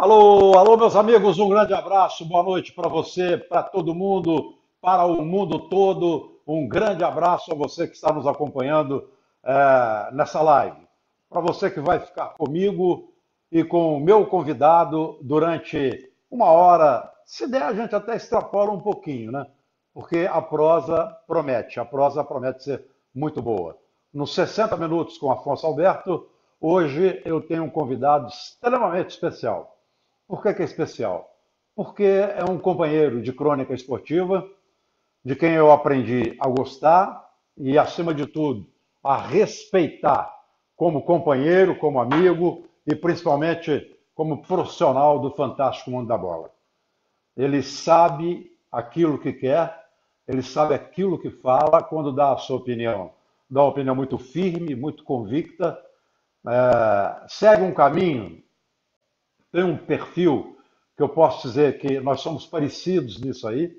Alô, alô, meus amigos, um grande abraço, boa noite para você, para todo mundo, para o mundo todo. Um grande abraço a você que está nos acompanhando é, nessa live. Para você que vai ficar comigo e com o meu convidado durante uma hora, se der, a gente até extrapola um pouquinho, né? Porque a prosa promete, a prosa promete ser muito boa. Nos 60 minutos com Afonso Alberto, hoje eu tenho um convidado extremamente especial por que, que é especial? Porque é um companheiro de crônica esportiva, de quem eu aprendi a gostar e, acima de tudo, a respeitar como companheiro, como amigo e principalmente como profissional do fantástico mundo da bola. Ele sabe aquilo que quer, ele sabe aquilo que fala quando dá a sua opinião. Dá uma opinião muito firme, muito convicta, é, segue um caminho tem um perfil que eu posso dizer que nós somos parecidos nisso aí,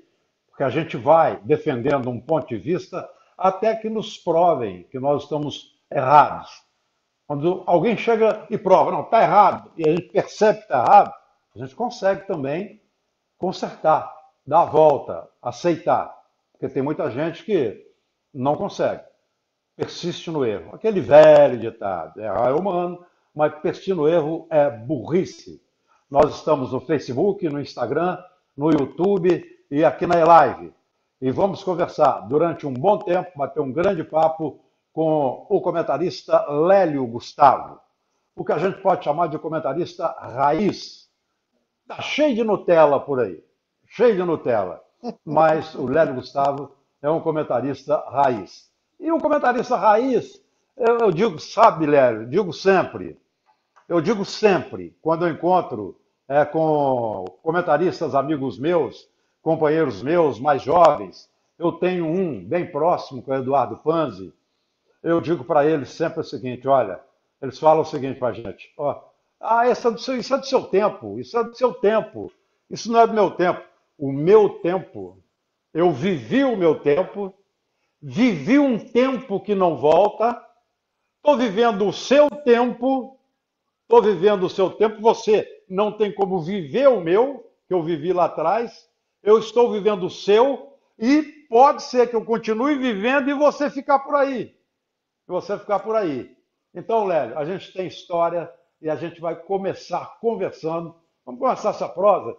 porque a gente vai defendendo um ponto de vista até que nos provem que nós estamos errados. Quando alguém chega e prova, não, está errado, e a gente percebe que está errado, a gente consegue também consertar, dar a volta, aceitar. Porque tem muita gente que não consegue, persiste no erro. Aquele velho ditado, errar é humano, mas pestino erro é burrice. Nós estamos no Facebook, no Instagram, no YouTube e aqui na live. E vamos conversar durante um bom tempo, bater um grande papo com o comentarista Lélio Gustavo, o que a gente pode chamar de comentarista raiz. Está cheio de Nutella por aí, cheio de Nutella, mas o Lélio Gustavo é um comentarista raiz. E o comentarista raiz eu, eu digo, sabe, lério? digo sempre, eu digo sempre, quando eu encontro é, com comentaristas amigos meus, companheiros meus mais jovens, eu tenho um bem próximo, que é o Eduardo Panzi, eu digo para eles sempre o seguinte, olha, eles falam o seguinte para a gente, ó, ah, isso é, do seu, isso é do seu tempo, isso é do seu tempo, isso não é do meu tempo. O meu tempo, eu vivi o meu tempo, vivi um tempo que não volta, Estou vivendo o seu tempo, estou vivendo o seu tempo, você não tem como viver o meu, que eu vivi lá atrás, eu estou vivendo o seu, e pode ser que eu continue vivendo e você ficar por aí. E você ficar por aí. Então, Lélio, a gente tem história e a gente vai começar conversando. Vamos começar essa prosa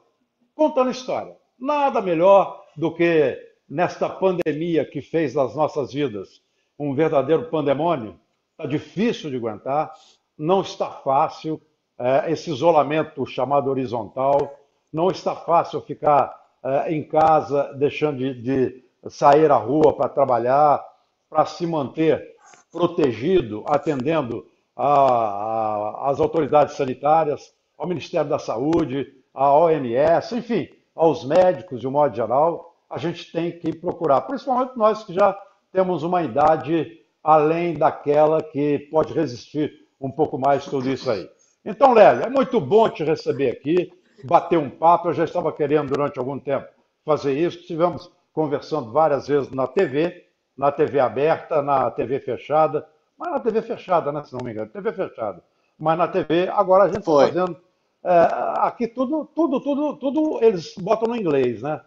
contando história. Nada melhor do que nesta pandemia que fez das nossas vidas um verdadeiro pandemônio está difícil de aguentar, não está fácil é, esse isolamento chamado horizontal, não está fácil ficar é, em casa, deixando de, de sair à rua para trabalhar, para se manter protegido, atendendo às autoridades sanitárias, ao Ministério da Saúde, à OMS, enfim, aos médicos de um modo geral, a gente tem que procurar, principalmente nós que já temos uma idade além daquela que pode resistir um pouco mais tudo isso aí. Então, Lélio, é muito bom te receber aqui, bater um papo. Eu já estava querendo durante algum tempo fazer isso. Estivemos conversando várias vezes na TV, na TV aberta, na TV fechada, mas na TV fechada, né, se não me engano, TV fechada. Mas na TV, agora a gente está fazendo. É, aqui tudo, tudo, tudo, tudo eles botam no inglês, né?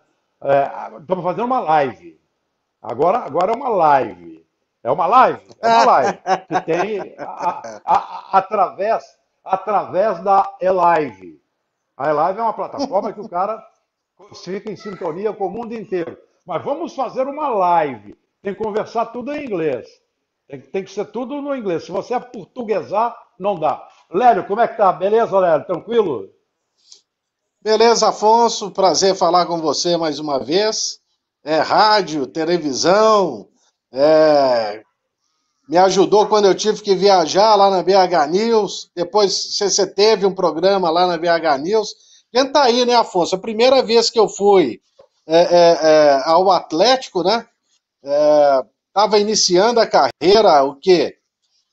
É, estamos fazendo uma live. Agora, agora é uma live. É uma live, é uma live que tem a, a, a, através, através da eLive. A eLive é uma plataforma que o cara fica em sintonia com o mundo inteiro. Mas vamos fazer uma live. Tem que conversar tudo em inglês. Tem, tem que ser tudo no inglês. Se você é portuguesar, não dá. Lélio, como é que tá? Beleza, Lélio? Tranquilo? Beleza, Afonso. Prazer falar com você mais uma vez. É rádio, televisão, é, me ajudou quando eu tive que viajar lá na BH News. Depois você teve um programa lá na BH News. Tenta aí, né, Afonso? A primeira vez que eu fui é, é, é ao Atlético, né? Estava é, iniciando a carreira, o quê?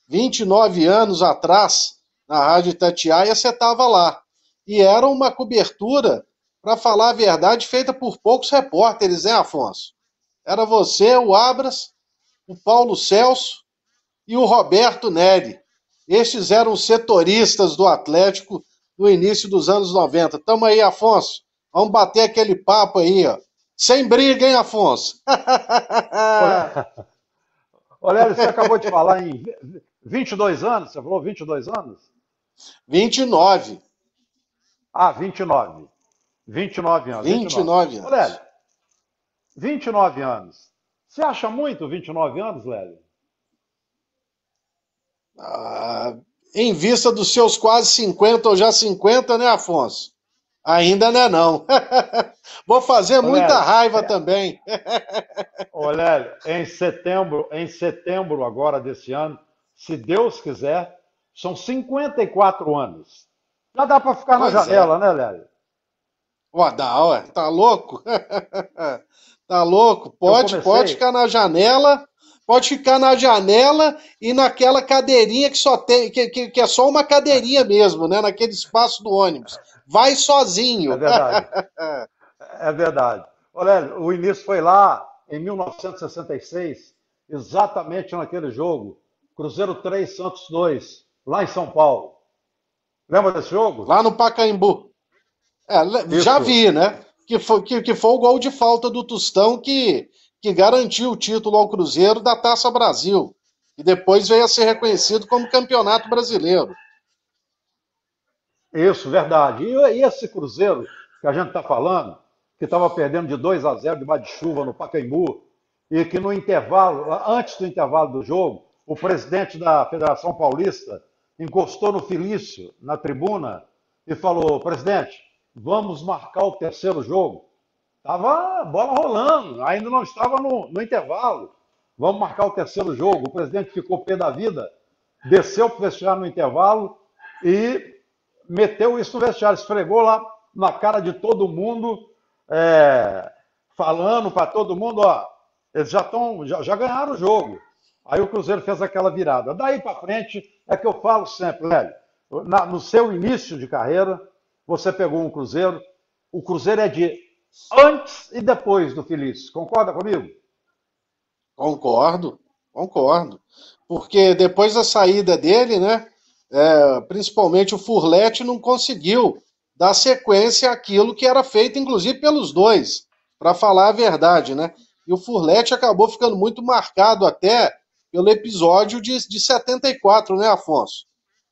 29 anos atrás, na Rádio Tatiaia, você estava lá. E era uma cobertura, para falar a verdade, feita por poucos repórteres, né, Afonso? Era você, o Abras o Paulo Celso e o Roberto Neri. Estes eram os setoristas do Atlético no início dos anos 90. Tamo aí, Afonso. Vamos bater aquele papo aí, ó. Sem briga, hein, Afonso? Olha, olha você acabou de falar em 22 anos, você falou 22 anos? 29. Ah, 29. 29 anos. 29, 29 anos. Olha, 29 anos. Você acha muito 29 anos, Lélio? Ah, em vista dos seus quase 50 ou já 50, né, Afonso? Ainda não é não. Vou fazer Ô, muita Lélio, raiva é... também. Olha, em setembro, em setembro agora desse ano, se Deus quiser, são 54 anos. Já dá para ficar pois na é. janela, é. né, Lélio? Ó, dá, ó, tá louco? tá louco? Pode, pode ficar na janela, pode ficar na janela e naquela cadeirinha que só tem, que, que, que é só uma cadeirinha mesmo, né? Naquele espaço do ônibus. Vai sozinho. É verdade. é verdade. Olha, o início foi lá em 1966, exatamente naquele jogo, Cruzeiro 3, Santos 2, lá em São Paulo. Lembra desse jogo? Lá no Pacaembu. É, já vi, né? Que foi, que, que foi o gol de falta do Tostão que, que garantiu o título ao Cruzeiro da Taça Brasil. E depois veio a ser reconhecido como campeonato brasileiro. Isso, verdade. E esse Cruzeiro que a gente está falando, que estava perdendo de 2 a 0 de de chuva no Pacaembu, e que no intervalo, antes do intervalo do jogo, o presidente da Federação Paulista encostou no Felício, na tribuna, e falou: presidente, vamos marcar o terceiro jogo. Estava a bola rolando, ainda não estava no, no, intervalo. Vamos marcar o terceiro jogo. O presidente ficou pé da vida, desceu para o vestiário no intervalo e meteu isso no vestiário, esfregou lá na cara de todo mundo, é, falando para todo mundo, ó, eles já, tão, já, já ganharam o jogo. Aí o Cruzeiro fez aquela virada. Daí para frente é que eu falo sempre, Lélio, na, no seu início de carreira, você pegou um Cruzeiro, o Cruzeiro é de antes e depois do Feliz. Concorda comigo? Concordo, concordo. Porque depois da saída dele, né? É, principalmente o Furlete não conseguiu dar sequência àquilo que era feito, inclusive pelos dois, para falar a verdade, né? E o Furlete acabou ficando muito marcado até pelo episódio de, de 74, né, Afonso?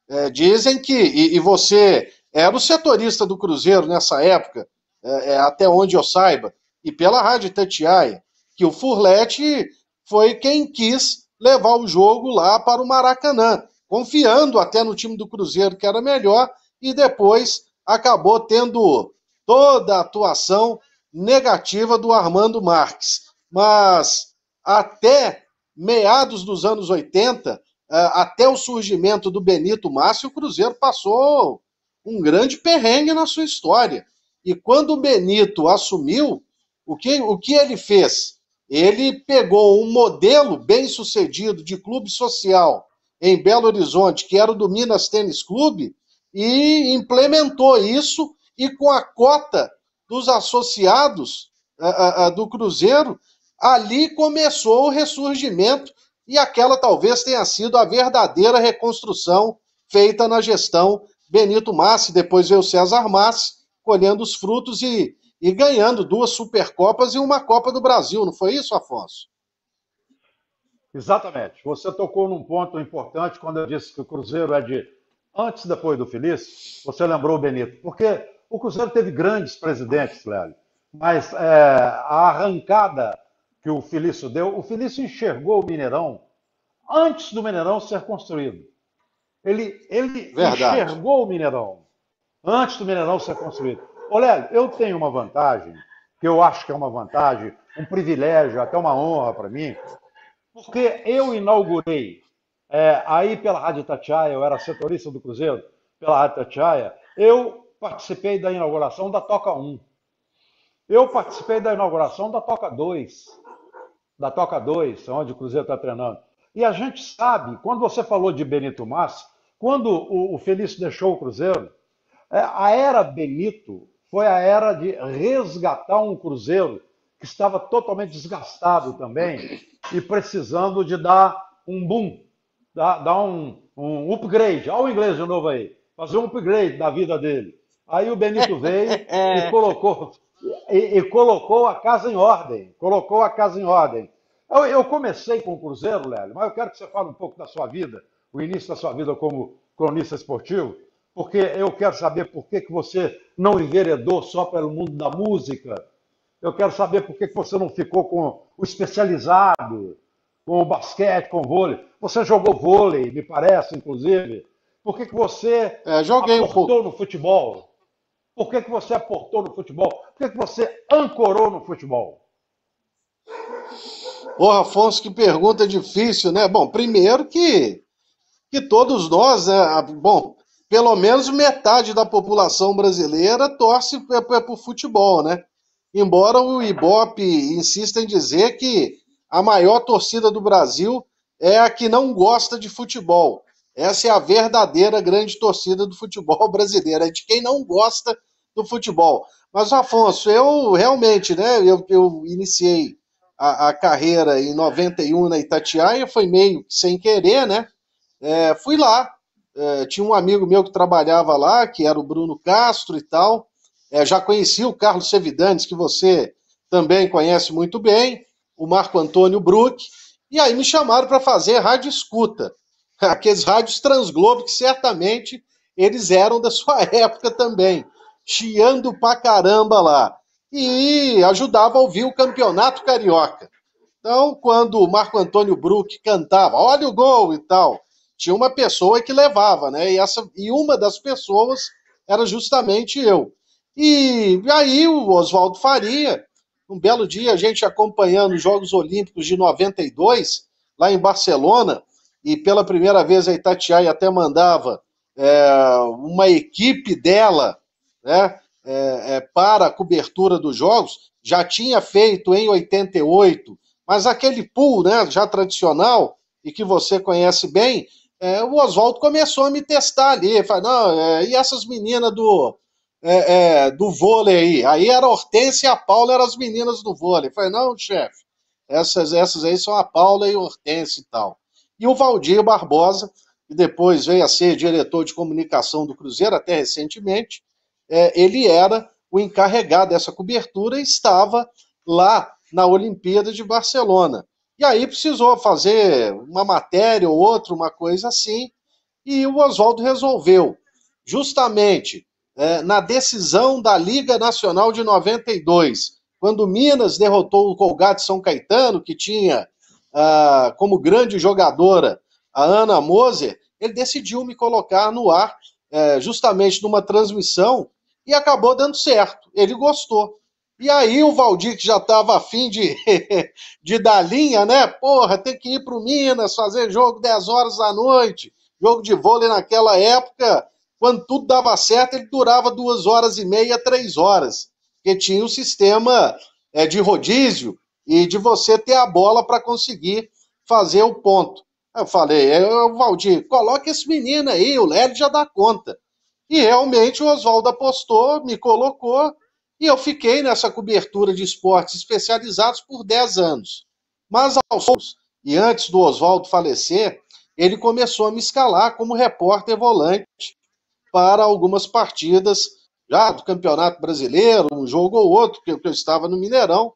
É, dizem que, e, e, você era o setorista do Cruzeiro nessa época, é, é até onde eu saiba, e pela Rádio Tatiaia, que o Furlete foi quem quis levar o jogo lá para o Maracanã, confiando até no time do Cruzeiro que era melhor, e depois acabou tendo toda a atuação negativa do Armando Marques. Mas até meados dos anos 80, é, até o surgimento do Benito Márcio, o Cruzeiro passou um grande perrengue na sua história. E quando o Benito assumiu, o que, o que ele fez? Ele pegou um modelo bem sucedido de clube social em Belo Horizonte, que era o do Minas Tênis Clube, e implementou isso, e com a cota dos associados a, a, do Cruzeiro, ali começou o ressurgimento, e aquela talvez tenha sido a verdadeira reconstrução feita na gestão Benito Massi, depois veio o César Massi, colhendo os frutos e, e ganhando duas Supercopas e uma Copa do Brasil, não foi isso, Afonso? Exatamente. Você tocou num ponto importante quando eu disse que o Cruzeiro é de antes e depois do Felício. Você lembrou o Benito, porque o Cruzeiro teve grandes presidentes, Lélio, mas é, a arrancada que o Felício deu, o Felício enxergou o Mineirão antes do Mineirão ser construído. Ele, ele enxergou o Mineirão antes do Mineirão ser construído. Olha, eu tenho uma vantagem, que eu acho que é uma vantagem, um privilégio, até uma honra para mim, porque eu inaugurei, é, aí pela Rádio Tatiaia, eu era setorista do Cruzeiro, pela Rádio Tatiaia, eu participei da inauguração da Toca 1. Eu participei da inauguração da Toca 2. Da Toca 2, onde o Cruzeiro está treinando. E a gente sabe, quando você falou de Benito Massa, quando o, o Felício deixou o Cruzeiro, é, a era Benito foi a era de resgatar um Cruzeiro que estava totalmente desgastado também e precisando de dar um boom, dar, dar um, um, upgrade. Olha o inglês de novo aí. Fazer um upgrade da vida dele. Aí o Benito veio e colocou e, e colocou a casa em ordem. Colocou a casa em ordem. Eu, eu comecei com o Cruzeiro, Lélio, mas eu quero que você fale um pouco da sua vida, o início da sua vida como cronista esportivo, porque eu quero saber por que, que você não enveredou só pelo mundo da música. Eu quero saber por que, que você não ficou com o especializado, com o basquete, com o vôlei. Você jogou vôlei, me parece, inclusive. Por que, que você é, joguei aportou um no futebol? Por que, que você aportou no futebol? Por que, que você ancorou no futebol? Ô, oh, Afonso, que pergunta difícil, né? Bom, primeiro que, que todos nós, né? bom, pelo menos metade da população brasileira torce para o futebol, né? Embora o Ibope insista em dizer que a maior torcida do Brasil é a que não gosta de futebol. Essa é a verdadeira grande torcida do futebol brasileiro, é de quem não gosta do futebol. Mas, Afonso, eu realmente, né, eu, eu iniciei a, a carreira em 91 na Itatiaia, foi meio sem querer, né? É, fui lá. É, tinha um amigo meu que trabalhava lá, que era o Bruno Castro e tal. É, já conheci o Carlos Sevidanes, que você também conhece muito bem, o Marco Antônio Bruck. E aí me chamaram para fazer rádio escuta. Aqueles rádios Transglobo que certamente eles eram da sua época também. Chiando pra caramba lá e ajudava a ouvir o Campeonato Carioca. Então, quando o Marco Antônio Brook cantava, olha o gol e tal, tinha uma pessoa que levava, né? E, essa, e uma das pessoas era justamente eu. E aí o Oswaldo Faria, um belo dia, a gente acompanhando os Jogos Olímpicos de 92, lá em Barcelona, e pela primeira vez a Itatiaia até mandava é, uma equipe dela, né? é, é, para a cobertura dos jogos, já tinha feito em 88, mas aquele pool né, já tradicional e que você conhece bem, é, o Oswaldo começou a me testar ali, falou, não, é, e essas meninas do, é, é, do vôlei aí? Aí era a Hortência e a Paula eram as meninas do vôlei. falei, não, chefe, essas, essas aí são a Paula e a Hortência e tal. E o Valdir Barbosa, que depois veio a ser diretor de comunicação do Cruzeiro até recentemente, é, ele era o encarregado dessa cobertura e estava lá na Olimpíada de Barcelona. E aí precisou fazer uma matéria ou outra, uma coisa assim, e o Oswaldo resolveu, justamente é, na decisão da Liga Nacional de 92, quando Minas derrotou o Colgate São Caetano, que tinha ah, como grande jogadora a Ana Moser, ele decidiu me colocar no ar, é, justamente numa transmissão e acabou dando certo. Ele gostou. E aí o Valdir, que já estava afim de, de dar linha, né? Porra, tem que ir para o Minas fazer jogo 10 horas da noite. Jogo de vôlei naquela época, quando tudo dava certo, ele durava duas horas e meia, três horas. Porque tinha o um sistema é, de rodízio e de você ter a bola para conseguir fazer o ponto. Eu falei, é, Valdir, coloca esse menino aí, o Lélio já dá conta. E realmente o Oswaldo apostou, me colocou, e eu fiquei nessa cobertura de esportes especializados por 10 anos. Mas aos poucos, e antes do Oswaldo falecer, ele começou a me escalar como repórter volante para algumas partidas já do Campeonato Brasileiro, um jogo ou outro, que eu estava no Mineirão.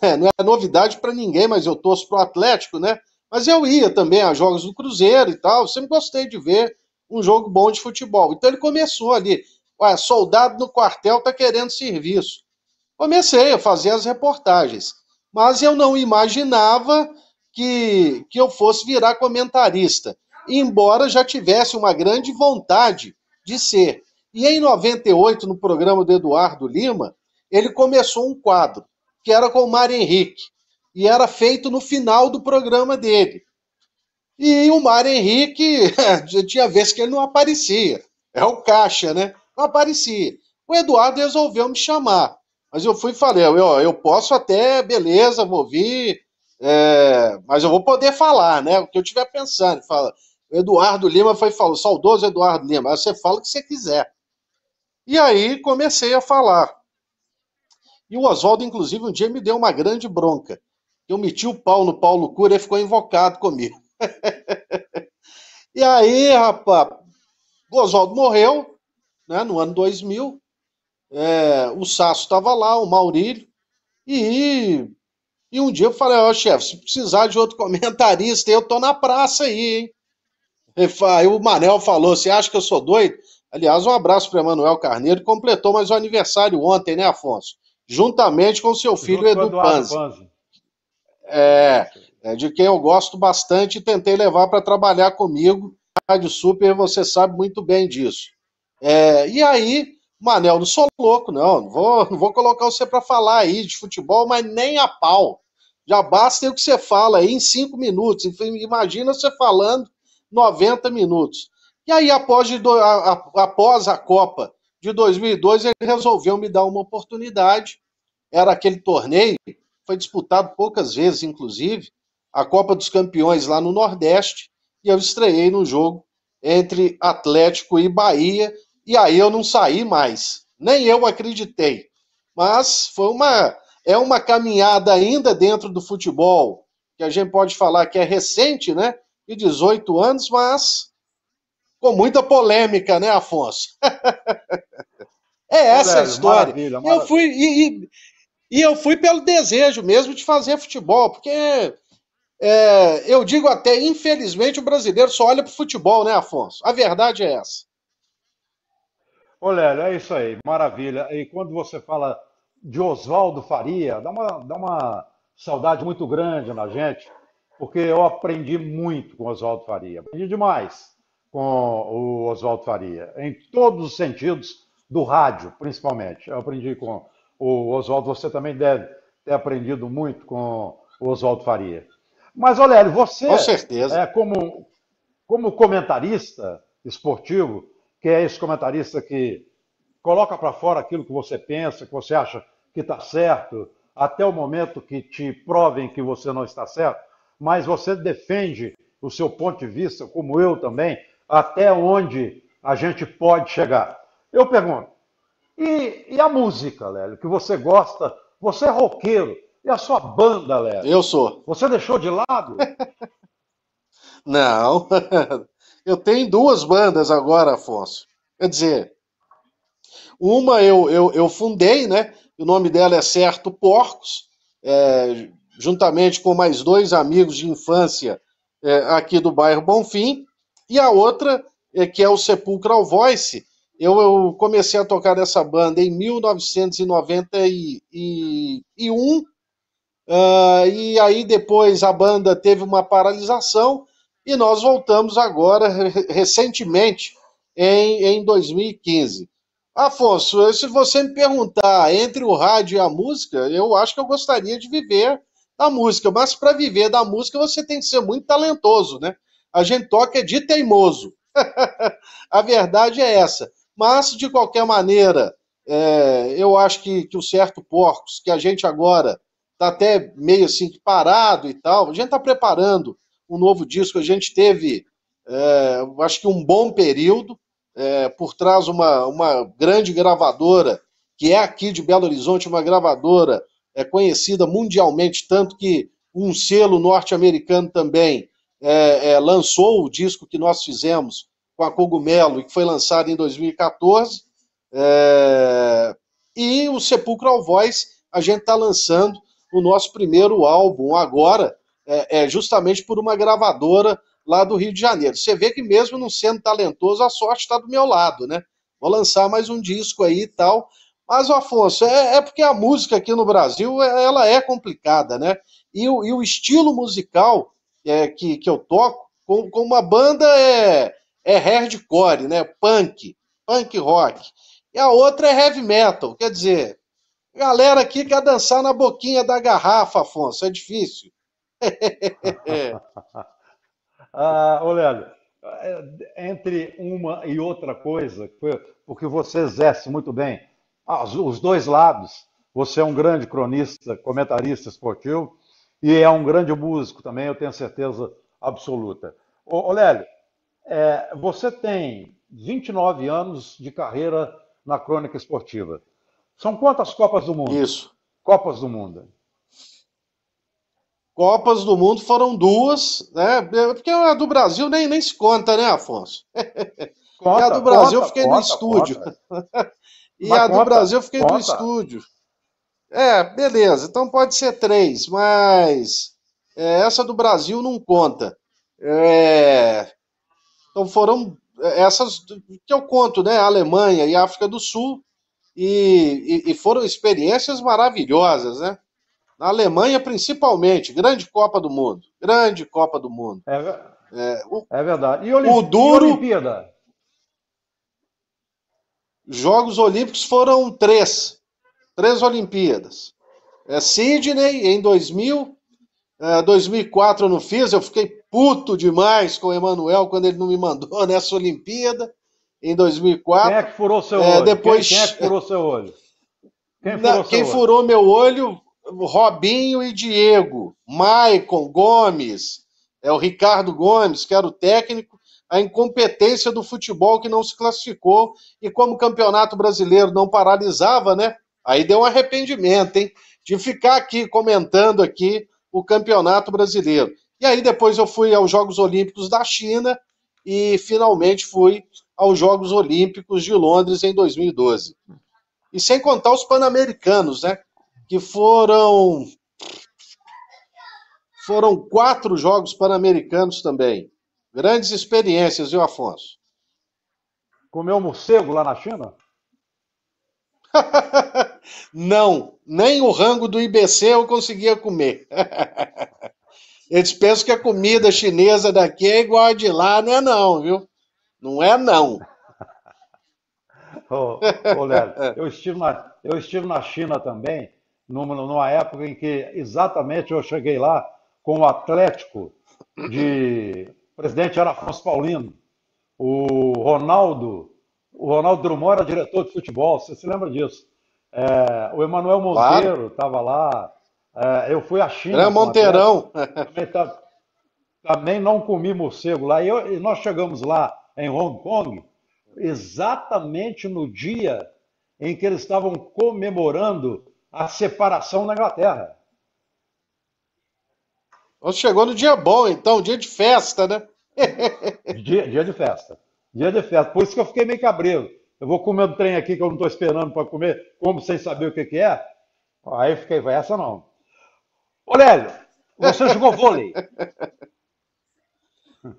É, não é novidade para ninguém, mas eu torço para o Atlético, né? Mas eu ia também a jogos do Cruzeiro e tal, sempre gostei de ver um jogo bom de futebol. Então ele começou ali. Ué, soldado no quartel está querendo serviço. Comecei a fazer as reportagens. Mas eu não imaginava que, que eu fosse virar comentarista. Embora já tivesse uma grande vontade de ser. E em 98, no programa do Eduardo Lima, ele começou um quadro, que era com o Mário Henrique. E era feito no final do programa dele. E o Mar Henrique, tinha vezes que ele não aparecia. É o caixa, né? Não aparecia. O Eduardo resolveu me chamar. Mas eu fui e falei, ó, eu posso até, beleza, vou vir, é, mas eu vou poder falar, né? O que eu estiver pensando. Fala, o Eduardo Lima foi falou, saudoso Eduardo Lima, aí você fala o que você quiser. E aí comecei a falar. E o Oswaldo, inclusive, um dia me deu uma grande bronca. Eu meti o pau no Paulo Cura e ficou invocado comigo. e aí, rapaz, o Oswaldo morreu, né, no ano 2000. É, o Sasso estava lá, o Maurílio. E, e um dia eu falei, ó, oh, chefe, se precisar de outro comentarista, eu tô na praça aí, hein? Aí o Manel falou: Você acha que eu sou doido? Aliás, um abraço para Emanuel Carneiro, completou mais um aniversário ontem, né, Afonso? Juntamente com seu filho Junto Edu Panzi. É né, de quem eu gosto bastante e tentei levar para trabalhar comigo. A Rádio Super, você sabe muito bem disso. É, e aí, Manel, não sou louco, não. Não vou, não vou colocar você para falar aí de futebol, mas nem a pau. Já basta o que você fala aí em cinco minutos. Imagina você falando 90 minutos. E aí, após, de, após a Copa de 2002, ele resolveu me dar uma oportunidade. Era aquele torneio, foi disputado poucas vezes, inclusive, a Copa dos Campeões lá no Nordeste e eu estreiei no jogo entre Atlético e Bahia e aí eu não saí mais. Nem eu acreditei. Mas foi uma é uma caminhada ainda dentro do futebol, que a gente pode falar que é recente, né? De 18 anos, mas com muita polêmica, né, Afonso? é essa é, a história. Maravilha, maravilha. Eu fui e, e, e eu fui pelo desejo mesmo de fazer futebol, porque é, eu digo até, infelizmente, o brasileiro só olha para o futebol, né, Afonso? A verdade é essa. Olha, é isso aí, maravilha. E quando você fala de Oswaldo Faria, dá uma, dá uma saudade muito grande na gente, porque eu aprendi muito com Oswaldo Faria, aprendi demais com o Oswaldo Faria, em todos os sentidos, do rádio, principalmente. Eu aprendi com o Oswaldo, você também deve ter aprendido muito com o Oswaldo Faria. Mas, Olério, você, Com certeza. É, como, como comentarista esportivo, que é esse comentarista que coloca para fora aquilo que você pensa, que você acha que está certo, até o momento que te provem que você não está certo, mas você defende o seu ponto de vista, como eu também, até onde a gente pode chegar. Eu pergunto, e, e a música, Lélio, que você gosta? Você é roqueiro, e a sua banda, Léo? Eu sou. Você deixou de lado? Não. Eu tenho duas bandas agora, Afonso. Quer dizer, uma eu, eu, eu fundei, né? O nome dela é Certo Porcos, é, juntamente com mais dois amigos de infância é, aqui do bairro Bonfim. E a outra, é, que é o Sepulcral Voice, eu, eu comecei a tocar nessa banda em 1991 Uh, e aí depois a banda teve uma paralisação e nós voltamos agora recentemente em, em 2015. Afonso, eh, se você me perguntar entre o rádio e a música, eu acho que eu gostaria de viver da música, mas para viver da música você tem que ser muito talentoso, né? A gente toca de teimoso. a verdade é essa. Mas, de qualquer maneira, é, eu acho que, que o Certo Porcos, que a gente agora está até meio assim parado e tal. A gente está preparando um novo disco. A gente teve, é, acho que um bom período é, por trás uma, uma grande gravadora que é aqui de Belo Horizonte, uma gravadora é conhecida mundialmente tanto que um selo norte-americano também é, é lançou o disco que nós fizemos com a Cogumelo e que foi lançado em 2014. É, e o Sepulcral Voice a gente está lançando o nosso primeiro álbum agora, é, é, justamente por uma gravadora lá do Rio de Janeiro. Você vê que mesmo não sendo talentoso, a sorte está do meu lado, né? Vou lançar mais um disco aí e tal. Mas, Afonso, é, é, porque a música aqui no Brasil é, ela é complicada, né? E, o, e o estilo musical é, que, que eu toco com, com uma banda é, é hardcore, né? Punk, punk rock. E a outra é heavy metal. Quer dizer, Galera aqui quer dançar na boquinha da garrafa, Afonso, é difícil. ah, ô Leandro, é, entre uma e outra coisa, porque você exerce muito bem os dois lados, você é um grande cronista, comentarista esportivo e é um grande músico também, eu tenho certeza absoluta. Ô, ô Lélio, é, você tem 29 anos de carreira na crônica esportiva. São quantas Copas do Mundo? Isso. Copas do Mundo. Copas do Mundo foram duas, né? É porque a do Brasil nem, nem se conta, né, Afonso? Conta, e a do Brasil conta, eu fiquei conta, no estúdio. e mas a do Brasil eu fiquei no estúdio. É, beleza, então pode ser três, mas é, essa do Brasil não conta. É, então foram é, essas que eu conto, né? A Alemanha e a África do Sul, e, e, e foram experiências maravilhosas, né? Na Alemanha, principalmente, grande Copa do Mundo. Grande Copa do Mundo. É, é, o, é verdade. E, Olim o duro, e Olimpíada? Jogos Olímpicos foram três. Três Olimpíadas. É, Sydney, em 2000. É, 2004 eu não fiz, eu fiquei puto demais com o Emanuel quando ele não me mandou nessa Olimpíada em 2004. Quem é que furou seu é, olho? É depois... Quem, quem, é que furou seu olho? Quem furou, Na, quem olho? furou meu olho? Robinho e Diego, Maicon Gomes, é o Ricardo Gomes, que era o técnico, a incompetência do futebol que não se classificou e como o Campeonato Brasileiro não paralisava, né? Aí deu um arrependimento, hein? De ficar aqui comentando aqui o Campeonato Brasileiro. E aí depois eu fui aos Jogos Olímpicos da China e finalmente fui aos Jogos Olímpicos de Londres em 2012. E sem contar os Pan-Americanos, né? Que foram foram quatro Jogos Pan-Americanos também. Grandes experiências, viu, Afonso? Comeu morcego lá na China? Não, nem o rango do IBC eu conseguia comer. Eles pensam que a comida chinesa daqui é igual a de lá, não é não, viu? Não é não. ô, ô Léo, eu estive, na, eu estive na China também, numa, numa época em que exatamente eu cheguei lá com o Atlético de. O presidente era Afonso Paulino. O Ronaldo, o Ronaldo Drummond era diretor de futebol, você se lembra disso? É, o Emanuel Monteiro estava claro. lá. É, eu fui à China. Era Monteirão. Também, tá, também, não comi morcego lá. E, eu, e nós chegamos lá em Hong Kong, exatamente no dia em que eles estavam comemorando a separação na Inglaterra. Então, chegou no dia bom, então, dia de festa, né? dia, dia de festa. Dia de festa. Por isso que eu fiquei meio cabreiro. Eu vou comer um trem aqui que eu não estou esperando para comer, como sem saber o que, que é. Aí eu fiquei, vai essa não. Olélio, você jogou vôlei.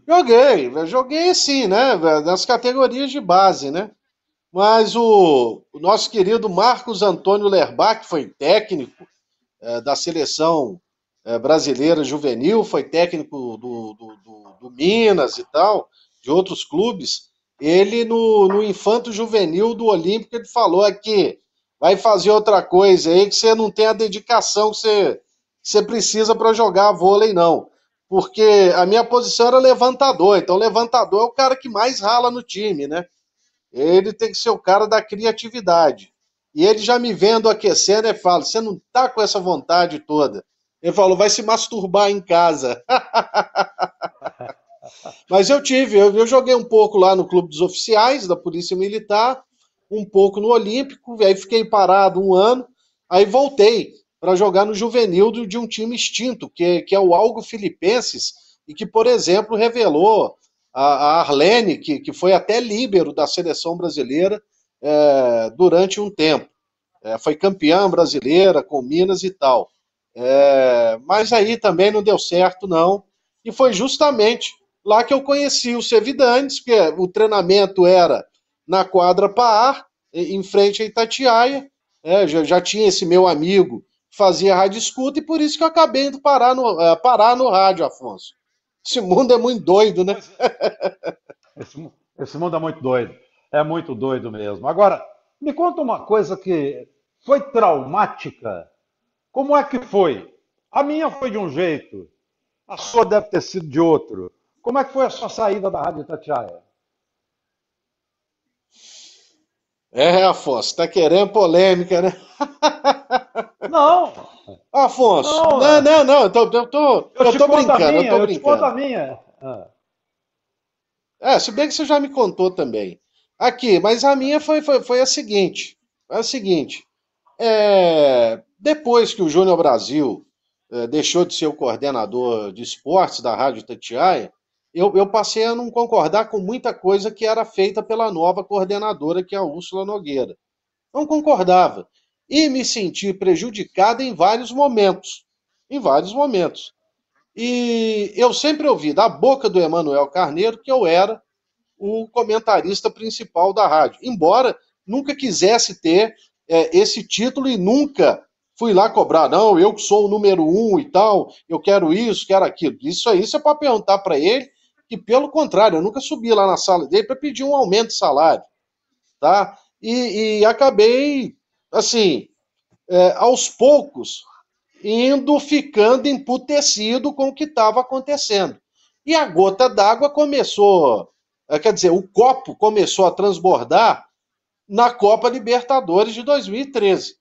Joguei, joguei sim, né? Nas categorias de base, né? Mas o, o nosso querido Marcos Antônio Lerbach que foi técnico é, da seleção é, brasileira juvenil, foi técnico do, do, do, do, Minas e tal, de outros clubes. Ele, no, no Infanto Juvenil do Olímpico, ele falou aqui: vai fazer outra coisa aí que você não tem a dedicação que você, que você precisa para jogar vôlei, não porque a minha posição era levantador, então levantador é o cara que mais rala no time, né? Ele tem que ser o cara da criatividade. E ele já me vendo aquecendo ele fala: você não tá com essa vontade toda. Ele falou: vai se masturbar em casa. Mas eu tive, eu, eu, joguei um pouco lá no Clube dos Oficiais da Polícia Militar, um pouco no Olímpico, aí fiquei parado um ano, aí voltei para jogar no juvenil de um time extinto, que, é, que é o Algo Filipenses, e que, por exemplo, revelou a, a Arlene, que, que foi até líbero da seleção brasileira é, durante um tempo. É, foi campeã brasileira com Minas e tal. É, mas aí também não deu certo, não. E foi justamente lá que eu conheci o Sevidantes, que o treinamento era na quadra Paar, em frente a Itatiaia. É, já, já tinha esse meu amigo fazia rádio escuta e por isso que eu acabei indo parar no, uh, parar no rádio, Afonso. Esse mundo é muito doido, né? É. esse, esse mundo é muito doido. É muito doido mesmo. Agora, me conta uma coisa que foi traumática. Como é que foi? A minha foi de um jeito, a sua deve ter sido de outro. Como é que foi a sua saída da Rádio Itatiaia? É, Afonso, tá querendo polêmica, né? Não. Afonso, não, não, não, não eu tô, eu tô, eu, eu tô brincando, minha, eu tô brincando. Eu te conto a minha. Ah. É, se bem que você já me contou também. Aqui, mas a minha foi, foi, foi a seguinte. Foi é a seguinte. É, depois que o Júnior Brasil é, deixou de ser o coordenador de esportes da Rádio Tatiaia, eu, eu, passei a não concordar com muita coisa que era feita pela nova coordenadora, que é a Úrsula Nogueira. Não concordava e me senti prejudicada em vários momentos. Em vários momentos. E eu sempre ouvi da boca do Emanuel Carneiro que eu era o comentarista principal da rádio, embora nunca quisesse ter é, esse título e nunca fui lá cobrar, não, eu que sou o número um e tal, eu quero isso, quero aquilo. Isso aí você é pode perguntar para ele, que pelo contrário, eu nunca subi lá na sala dele para pedir um aumento de salário, tá? E, e acabei assim, é, aos poucos, indo ficando emputecido com o que estava acontecendo. E a gota d'água começou, é, quer dizer, o copo começou a transbordar na Copa Libertadores de 2013.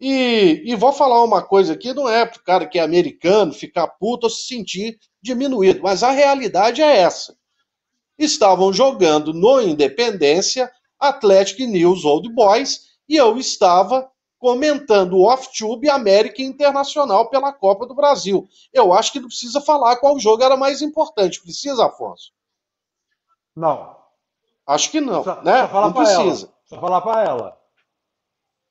E, e vou falar uma coisa aqui, não é para o cara que é americano ficar puto ou se sentir diminuído, mas a realidade é essa. Estavam jogando no Independência Atlético e News Old Boys e eu estava comentando o off-tube América Internacional pela Copa do Brasil. Eu acho que não precisa falar qual jogo era mais importante. Precisa, Afonso? Não. Acho que não, só, né? Só não precisa. Ela. Só falar para ela.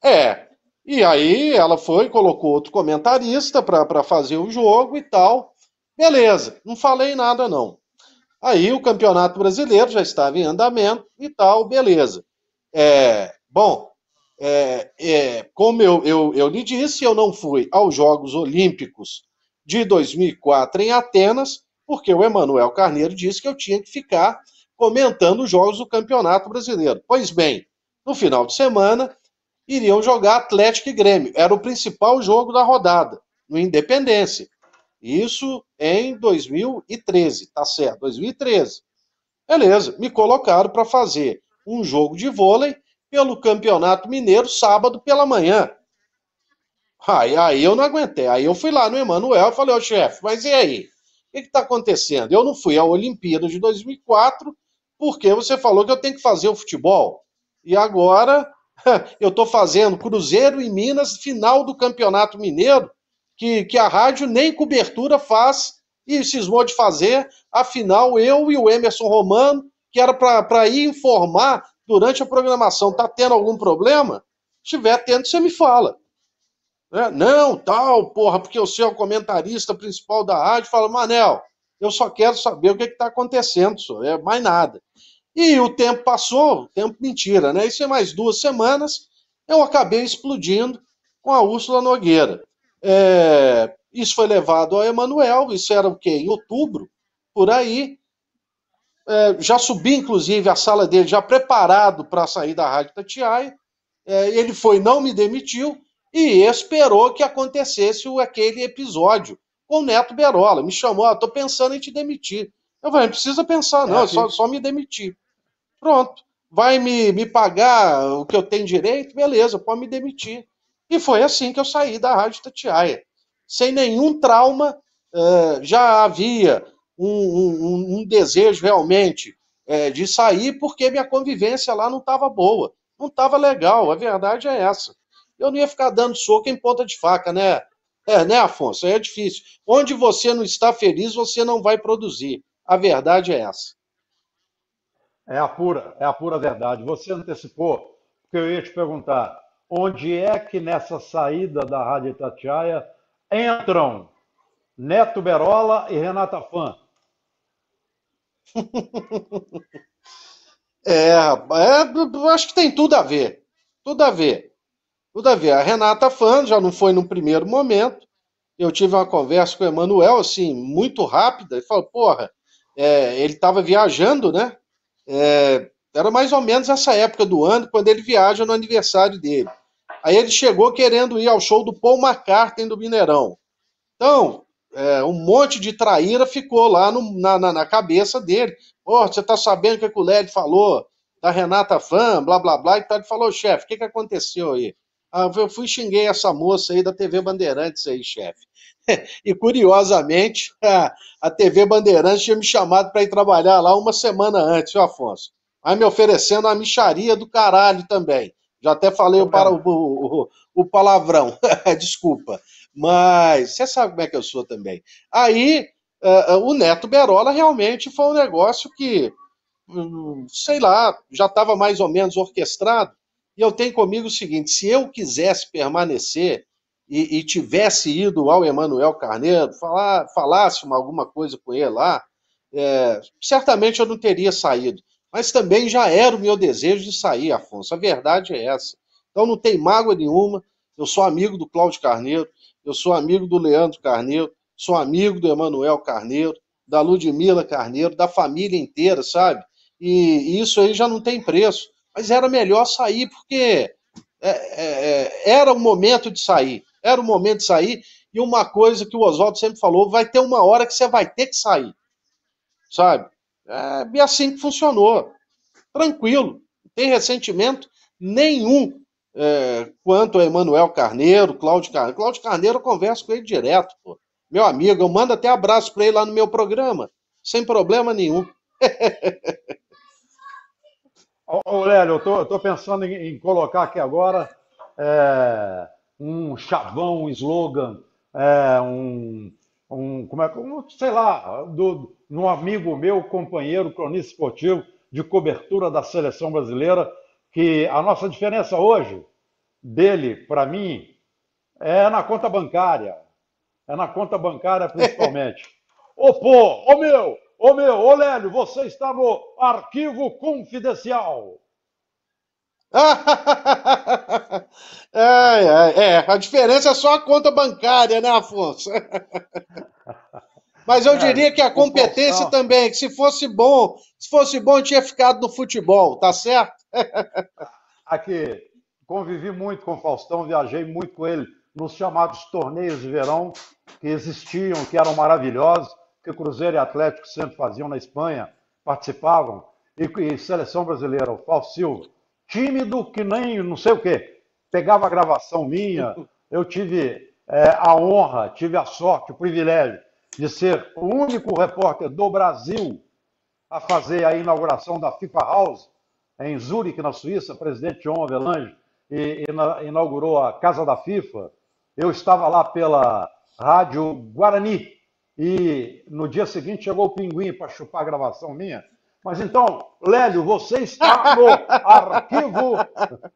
É. E aí ela foi, colocou outro comentarista para fazer o jogo e tal. Beleza, não falei nada não. Aí o Campeonato Brasileiro já estava em andamento e tal, beleza. É, bom, é, é, como eu, eu, eu lhe disse, eu não fui aos Jogos Olímpicos de 2004 em Atenas, porque o Emanuel Carneiro disse que eu tinha que ficar comentando os jogos do Campeonato Brasileiro. Pois bem, no final de semana iriam jogar Atlético e Grêmio. Era o principal jogo da rodada, no Independência. Isso em 2013, tá certo? 2013. Beleza, me colocaram para fazer um jogo de vôlei pelo Campeonato Mineiro sábado pela manhã. Aí, aí eu não aguentei. Aí eu fui lá no Emanuel e falei, ô oh, chefe, mas e aí? O que está acontecendo? Eu não fui à Olimpíada de 2004 porque você falou que eu tenho que fazer o futebol. E agora eu estou fazendo Cruzeiro e Minas, final do Campeonato Mineiro, que, que a rádio nem cobertura faz e cismou de fazer. Afinal, eu e o Emerson Romano, que era para ir informar durante a programação está tendo algum problema, estiver tendo, você me fala. Né? Não, tal, porra, porque eu sou o comentarista principal da rádio, fala, Manel, eu só quero saber o que é está acontecendo, só, é mais nada. E o tempo passou, tempo mentira, né? Isso é mais duas semanas, eu acabei explodindo com a Úrsula Nogueira. É, isso foi levado a Emanuel, isso era o quê? Em outubro, por aí é, já subi, inclusive, a sala dele já preparado para sair da Rádio Tatiaia. É, ele foi, não me demitiu e esperou que acontecesse aquele episódio com o Neto Berola. Me chamou, estou ah, pensando em te demitir. Eu falei, não precisa pensar, não, é, só, só, me demitir. Pronto. Vai me, me pagar o que eu tenho direito? Beleza, pode me demitir. E foi assim que eu saí da Rádio Tatiaia. Sem nenhum trauma, é, já havia um, um, um desejo realmente é, de sair porque minha convivência lá não estava boa, não estava legal, a verdade é essa. Eu não ia ficar dando soco em ponta de faca, né? É, né, Afonso? É difícil. Onde você não está feliz, você não vai produzir. A verdade é essa. É a pura, é a pura verdade. Você antecipou, porque eu ia te perguntar, onde é que nessa saída da Rádio Itatiaia entram Neto Berola e Renata Fã? é, é, acho que tem tudo a ver. Tudo a ver. Tudo a ver. A Renata Fã já não foi no primeiro momento. Eu tive uma conversa com o Emanuel, assim, muito rápida, e falou, porra, é, ele estava viajando, né? É, era mais ou menos essa época do ano, quando ele viaja no aniversário dele. Aí ele chegou querendo ir ao show do Paul McCartney do Mineirão. Então, é, um monte de traíra ficou lá no, na, na, na, cabeça dele. Pô, oh, você tá sabendo o é que o Led falou da Renata Fã, blá, blá, blá, e então tal. Ele falou, chefe, o que, que aconteceu aí? Ah, eu fui xinguei essa moça aí da TV Bandeirantes aí, chefe. e, curiosamente, a, a, TV Bandeirantes tinha me chamado para ir trabalhar lá uma semana antes, viu, Afonso? Aí me oferecendo a micharia do caralho também. Já até falei o, para, o, o, o palavrão, desculpa. Mas você sabe como é que eu sou também. Aí uh, uh, o Neto Berola realmente foi um negócio que, um, sei lá, já estava mais ou menos orquestrado. E eu tenho comigo o seguinte: se eu quisesse permanecer e, e tivesse ido ao Emanuel Carneiro, falar, falasse uma, alguma coisa com ele lá, é, certamente eu não teria saído. Mas também já era o meu desejo de sair, Afonso. A verdade é essa. Então não tem mágoa nenhuma. Eu sou amigo do Cláudio Carneiro. Eu sou amigo do Leandro Carneiro, sou amigo do Emanuel Carneiro, da Ludmila Carneiro, da família inteira, sabe? E, isso aí já não tem preço. Mas era melhor sair, porque é, é, é, era o momento de sair. Era o momento de sair. E uma coisa que o Oswaldo sempre falou: vai ter uma hora que você vai ter que sair. Sabe? É, e assim que funcionou. Tranquilo. Não tem ressentimento nenhum é, quanto a Emanuel Carneiro, Cláudio Carneiro. Cláudio Carneiro, eu converso com ele direto, pô. Meu amigo, eu mando até abraço para ele lá no meu programa, sem problema nenhum. ô, Lélio, eu tô, eu tô pensando em, em, colocar aqui agora é, um chavão, um slogan, é, um, um, como é, um, sei lá, do, um amigo meu, companheiro, cronista esportivo de cobertura da seleção brasileira, que a nossa diferença hoje dele para mim é na conta bancária. É na conta bancária principalmente. ô pô, ô meu, ô meu, ô Lélio, você está no arquivo confidencial. é, é, é, a diferença é só a conta bancária, né, Afonso? Mas eu é, diria que a competência também, que se fosse bom se fosse bom, tinha ficado no futebol, tá certo? Aqui, convivi muito com o Faustão, viajei muito com ele nos chamados torneios de verão que existiam, que eram maravilhosos, que Cruzeiro e Atlético sempre faziam na Espanha, participavam, e, e seleção brasileira, o Fausto Silva, tímido que nem não sei o quê, pegava a gravação minha, eu tive é, a honra, tive a sorte, o privilégio de ser o único repórter do Brasil a fazer a inauguração da FIFA House em Zurich na Suíça. O presidente João Avelange e, e inaugurou a Casa da FIFA. Eu estava lá pela Rádio Guarani e no dia seguinte chegou o Pinguim para chupar a gravação minha. Mas então, Lélio, você está no arquivo.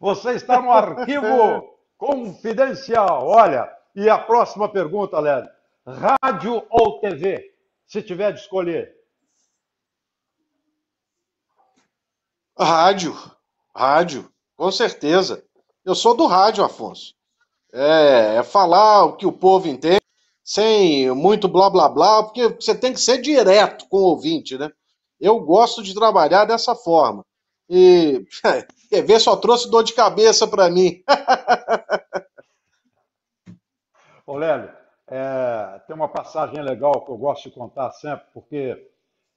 Você está no arquivo confidencial. Olha, e a próxima pergunta, Lélio: rádio ou TV? se tiver de escolher? Rádio. Rádio, com certeza. Eu sou do rádio, Afonso. É, é falar o que o povo entende, sem muito blá blá blá, porque você tem que ser direto com o ouvinte, né? Eu gosto de trabalhar dessa forma. E TV só trouxe dor de cabeça para mim. Ô, Lélio, é, tem uma passagem legal que eu gosto de contar sempre, porque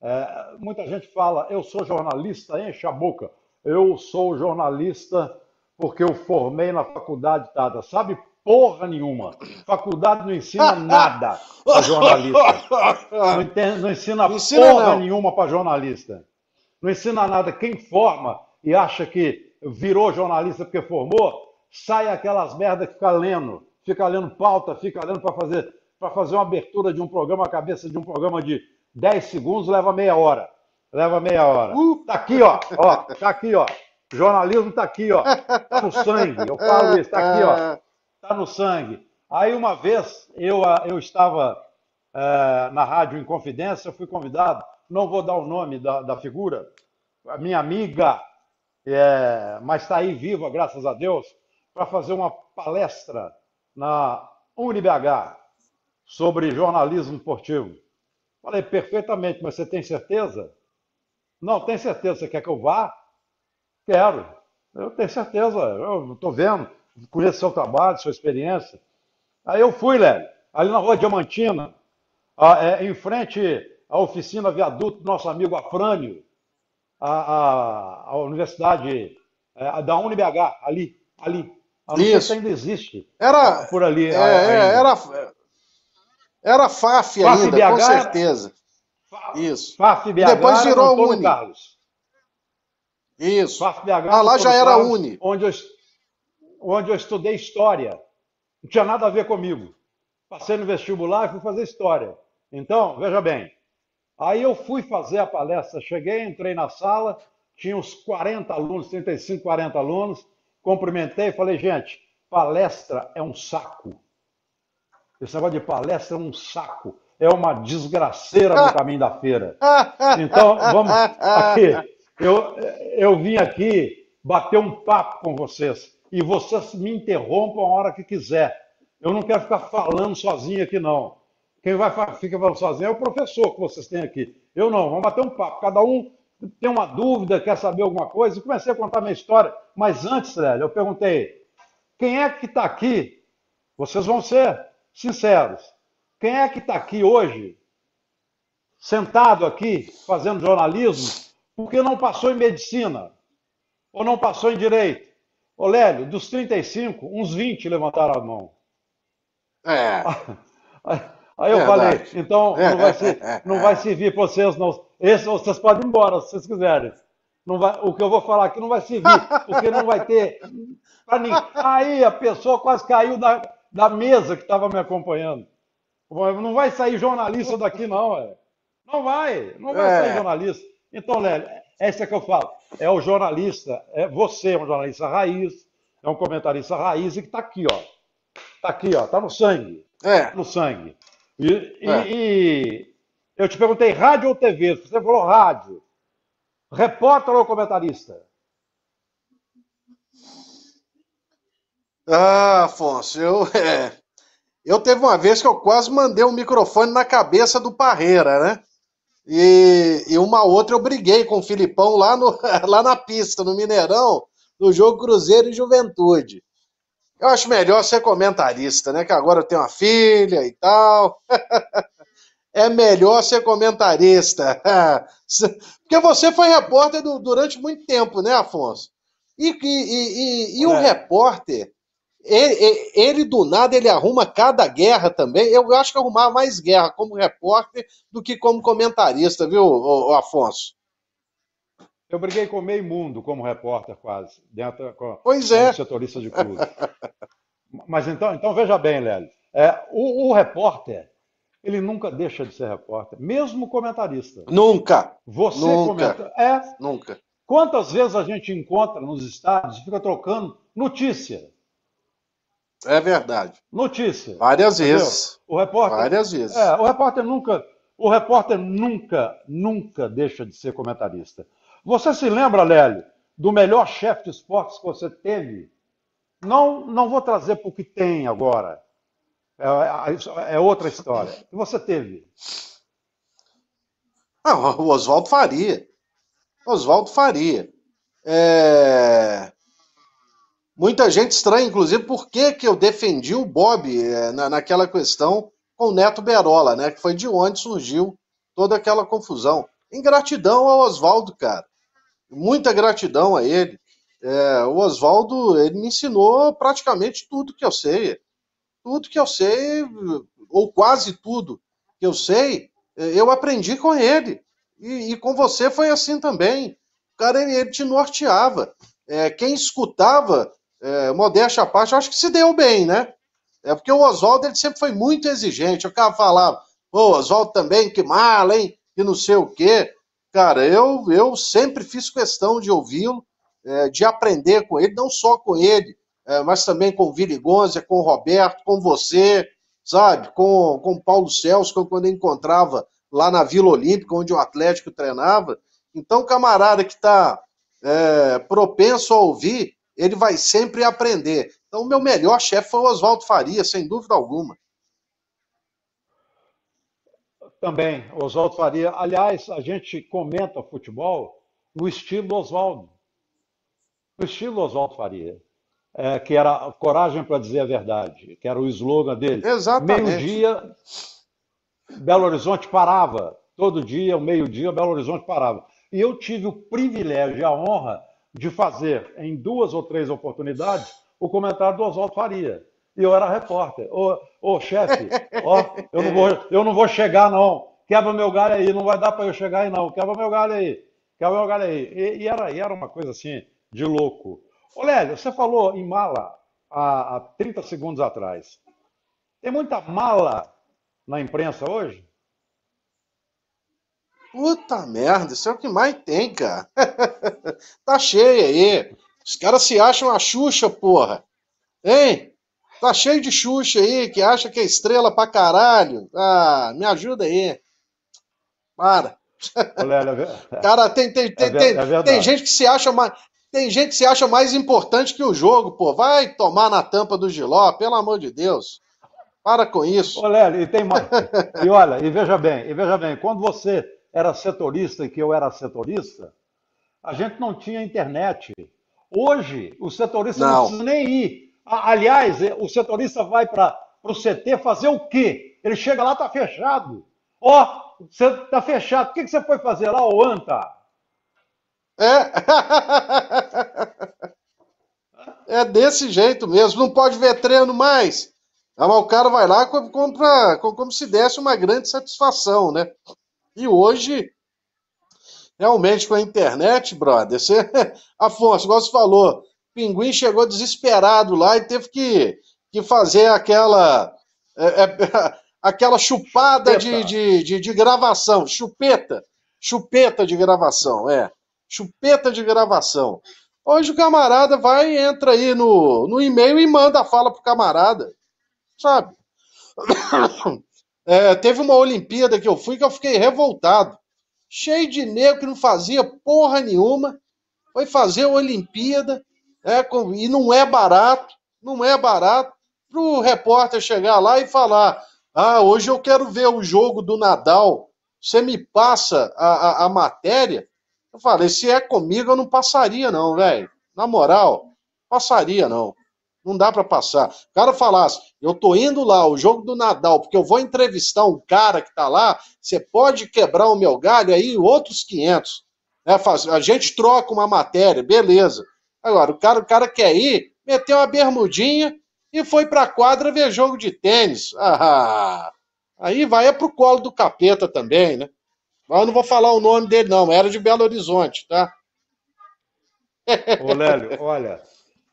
é, muita gente fala, eu sou jornalista, enche a boca. Eu sou jornalista porque eu formei na faculdade tada. Sabe porra nenhuma. Faculdade não ensina nada para jornalista. Não, entende, não ensina, ensina porra não. nenhuma para jornalista. Não ensina nada. Quem forma e acha que virou jornalista porque formou, sai aquelas merdas que fica lendo fica lendo pauta, fica lendo para fazer, para fazer uma abertura de um programa, a cabeça de um programa de 10 segundos leva meia hora. Leva meia hora. Uh! Tá aqui, ó. ó. Tá aqui, ó. Jornalismo tá aqui, ó. Tá no sangue. Eu falo isso, tá aqui, ó. Tá no sangue. Aí uma vez eu, ah, eu estava é, na rádio em Confidência, fui convidado, não vou dar o nome da, da figura, a minha amiga, é, mas está aí viva, graças a Deus, para fazer uma palestra na UniBH sobre jornalismo esportivo. Falei, perfeitamente, mas você tem certeza? Não, tem certeza. Você quer que eu vá? Quero. Eu tenho certeza. Eu estou vendo, conheço seu trabalho, sua experiência. Aí eu fui, Léo, ali na Rua Diamantina, é, em frente à oficina viaduto do nosso amigo Afrânio, a, a, a, universidade é, da UniBH, ali, ali. A Isso. ainda existe. Era, tá por ali. É, ah, é era, era FAF, ainda, BH, com certeza. FAF, Isso. FAF BH, depois virou Antônio Uni. Carlos. Isso. FAF BH, ah, lá já era Carlos, Uni. Onde eu, onde eu estudei História. Não tinha nada a ver comigo. Passei no vestibular e fui fazer História. Então, veja bem. Aí eu fui fazer a palestra. Cheguei, entrei na sala, tinha uns 40 alunos, 35, 40 alunos cumprimentei e falei, gente, palestra é um saco. Esse negócio de palestra é um saco. É uma desgraceira no caminho da feira. Então, vamos aqui. Eu, eu vim aqui bater um papo com vocês. E vocês me interrompam a hora que quiser. Eu não quero ficar falando sozinho aqui, não. Quem vai fica falando sozinho é o professor que vocês têm aqui. Eu não, vamos bater um papo. Cada um tem uma dúvida, quer saber alguma coisa. E comecei a contar minha história mas antes, Lélio, eu perguntei: quem é que está aqui? Vocês vão ser sinceros. Quem é que está aqui hoje, sentado aqui, fazendo jornalismo, porque não passou em medicina? Ou não passou em direito? Ô, Lélio, dos 35, uns 20 levantaram a mão. É. Aí eu é, falei, então não vai, ser, não vai servir para vocês, não. Esse, vocês podem ir embora, se vocês quiserem. Não vai, o que eu vou falar aqui não vai servir, porque não vai ter. Aí a pessoa quase caiu da, da mesa que estava me acompanhando. Não vai sair jornalista daqui, não. é? Não vai, não vai é. sair jornalista. Então, Lélio, essa é que eu falo. É o jornalista, é você é um jornalista raiz, é um comentarista raiz e que está aqui, ó. Está aqui, ó, está no sangue. É. Tá no sangue. E, é. e, e eu te perguntei rádio ou TV? Você falou rádio. Repórter ou comentarista? Ah, Afonso, eu, é, eu teve uma vez que eu quase mandei o um microfone na cabeça do Parreira, né? E, e, uma outra eu briguei com o Filipão lá, no, lá na pista, no Mineirão, no jogo Cruzeiro e Juventude. Eu acho melhor ser comentarista, né? Que agora eu tenho uma filha e tal. é melhor ser comentarista. Porque você foi repórter do, durante muito tempo, né, Afonso? E, e, e, e o é. repórter, ele, ele, do nada ele arruma cada guerra também. Eu acho que arrumar mais guerra como repórter do que como comentarista, viu, Afonso? Eu briguei com o meio mundo como repórter, quase, dentro com, pois é. como setorista de clube. Mas então, então veja bem, Lélio. É, o, o repórter, ele nunca deixa de ser repórter, mesmo comentarista. Nunca! Você nunca, comenta. É. Nunca. Quantas vezes a gente encontra nos estádios e fica trocando notícia? É verdade. Notícia. Várias entendeu? vezes. O repórter. Várias vezes. É, o repórter nunca, o repórter nunca, nunca deixa de ser comentarista. Você se lembra, Lélio, do melhor chefe de esportes que você teve? Não, não vou trazer para o que tem agora, é, é, é outra história. que você teve? Ah, o Oswaldo Faria. Oswaldo Faria. É... Muita gente estranha, inclusive, por que, que eu defendi o Bob é, na, naquela questão com o Neto Berola, né? Que foi de onde surgiu toda aquela confusão. Ingratidão ao Oswaldo, cara. Muita gratidão a ele. É, o Oswaldo, ele me ensinou praticamente tudo que eu sei. Tudo que eu sei, ou quase tudo que eu sei, eh, eu aprendi com ele. E, e com você foi assim também. O cara, ele, ele te norteava. É, quem escutava, é, modéstia à parte, eu acho que se deu bem, né? É porque o Oswaldo ele sempre foi muito exigente. O cara falava, pô, Oswaldo também, que mal hein? E não sei o quê. Cara, eu, eu sempre fiz questão de ouvi-lo, é, de aprender com ele, não só com ele, é, mas também com o Vili Gonza, com o Roberto, com você, sabe? Com, com o Paulo Celso, quando eu encontrava lá na Vila Olímpica, onde o Atlético treinava. Então, camarada que está é, propenso a ouvir, ele vai sempre aprender. Então, o meu melhor chefe foi o Oswaldo Faria, sem dúvida alguma. Também, Oswaldo Faria. Aliás, a gente comenta futebol no estilo Oswaldo. No estilo Oswaldo Faria é, que era Coragem para Dizer a Verdade, que era o slogan dele. Exatamente. Meio-dia, Belo Horizonte parava. Todo dia, meio-dia, Belo Horizonte parava. E eu tive o privilégio e a honra de fazer, em duas ou três oportunidades, o comentário do Oswaldo Faria. E eu era repórter. Ô, ô chefe, ó, eu não, vou, eu não vou chegar, não. Quebra meu galho aí, não vai dar para eu chegar aí, não. Quebra meu galho aí. Quebra meu galho aí. E, e, era, e era uma coisa assim, de louco. Olélio, você falou em mala há, há 30 segundos atrás. Tem muita mala na imprensa hoje? Puta merda, isso é o que mais tem, cara. tá cheio aí. Os caras se acham a Xuxa, porra. Hein? Tá cheio de Xuxa aí, que acha que é estrela pra caralho. Ah, me ajuda aí. Para. É cara, tem, tem, é tem, é ver... tem, gente que se acha mais. Tem gente que se acha mais importante que o jogo, pô. Vai tomar na tampa do Giló, pelo amor de Deus. Para com isso. Olha, e tem mais. e olha, e veja bem, e veja bem, quando você era setorista e que eu era setorista, a gente não tinha internet. Hoje, o setorista não, não nem ir. Aliás, eh, o setorista vai para o CT fazer o quê? Ele chega lá, tá fechado. Ó, oh, tá fechado. O que, que você foi fazer lá, ô Anta? É. é desse jeito mesmo. Não pode ver treino mais. Ah, mas o cara vai lá como, como, como se desse uma grande satisfação, né? E hoje, realmente, com a internet, brother, você... Afonso, igual você falou, Pinguim chegou desesperado lá e teve que, que fazer aquela... É, é, aquela chupada de, de, de, de gravação, chupeta, chupeta de gravação, é chupeta de gravação. Hoje o camarada vai, entra aí no, no e-mail e manda a fala pro camarada, sabe? É, teve uma Olimpíada que eu fui que eu fiquei revoltado. Cheio de negro que não fazia porra nenhuma. Foi fazer a Olimpíada. É, com, e não é barato. Não é barato. pro repórter chegar lá e falar: Ah, hoje eu quero ver o jogo do Nadal. Você me passa a, a, a matéria. Eu falei, se é comigo, eu não passaria, não, velho. Na moral, passaria, não. Não dá para passar. O cara falasse, assim, eu tô indo lá, o jogo do Nadal, porque eu vou entrevistar um cara que tá lá, você pode quebrar o meu galho aí outros 500. Né? A gente troca uma matéria, beleza. Agora, o cara, o cara quer ir, meteu uma bermudinha e foi pra quadra ver jogo de tênis. Ah, aí vai é pro colo do capeta também, né? Mas eu não vou falar o nome dele, não. Era de Belo Horizonte, tá? Ô, Lélio, olha.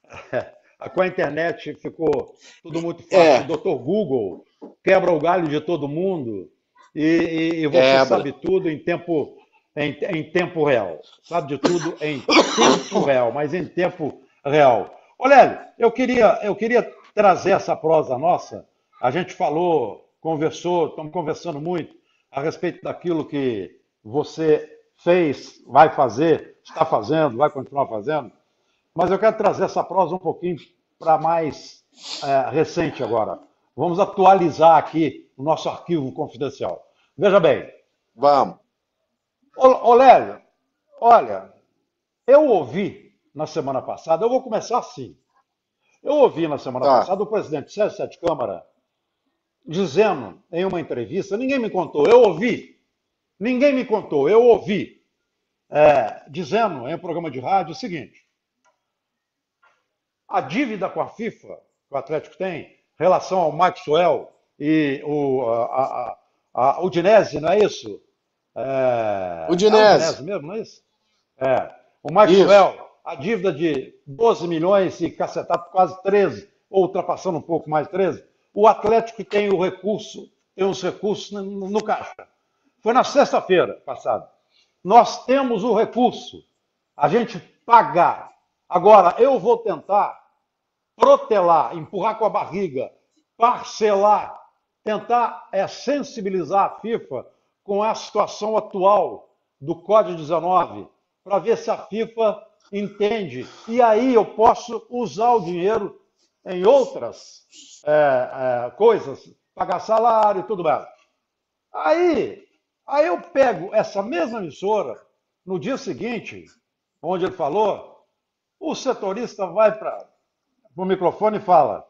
Com a internet ficou tudo muito fácil. É. Dr. Google quebra o galho de todo mundo e, e, e você sabe tudo em tempo, em, em, tempo real. Sabe de tudo em tempo real, mas em tempo real. Ô, Lélio, eu queria, eu queria trazer essa prosa nossa. A gente falou, conversou, estamos conversando muito a respeito daquilo que você fez, vai fazer, está fazendo, vai continuar fazendo. Mas eu quero trazer essa prosa um pouquinho para mais é, recente agora. Vamos atualizar aqui o nosso arquivo confidencial. Veja bem. Vamos. Lélio, olha, eu ouvi na semana passada, eu vou começar assim. Eu ouvi na semana tá. passada o presidente Sérgio Sete Câmara dizendo em uma entrevista, ninguém me contou, eu ouvi, ninguém me contou, eu ouvi, é, dizendo em um programa de rádio o seguinte: a dívida com a FIFA, que o Atlético tem, em relação ao Maxwell e o, a, a, a Udinese, não é isso? É, Udinese. É Udinese mesmo, não é isso? É. O Maxwell, isso. a dívida de 12 milhões e cacetado quase 13, ou ultrapassando um pouco mais 13 o Atlético tem o recurso, tem os recursos no, caixa. Foi na sexta-feira passada. Nós temos o recurso, a gente pagar. Agora, eu vou tentar protelar, empurrar com a barriga, parcelar, tentar é, sensibilizar a FIFA com a situação atual do Código 19, para ver se a FIFA entende. E aí eu posso usar o dinheiro em outras é, é, coisas, pagar salário e tudo mais. Aí, aí eu pego essa mesma emissora, no dia seguinte, onde ele falou, o setorista vai para o microfone e fala: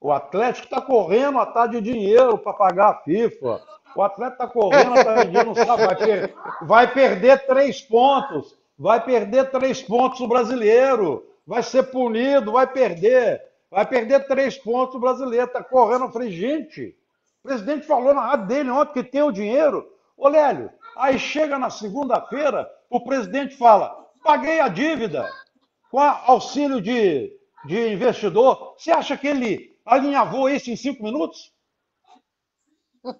o Atlético está correndo atrás de dinheiro para pagar a FIFA. O Atlético está correndo atrás de dinheiro, não sabe, vai, per vai perder três pontos. Vai perder três pontos o brasileiro vai ser punido, vai perder, vai perder três pontos o brasileiro, está correndo. Eu falei, gente, o presidente falou na rádio dele ontem que tem o dinheiro. Ô, Lélio, aí chega na segunda-feira, o presidente fala, paguei a dívida com auxílio de, de investidor. Você acha que ele alinhavou isso em cinco minutos?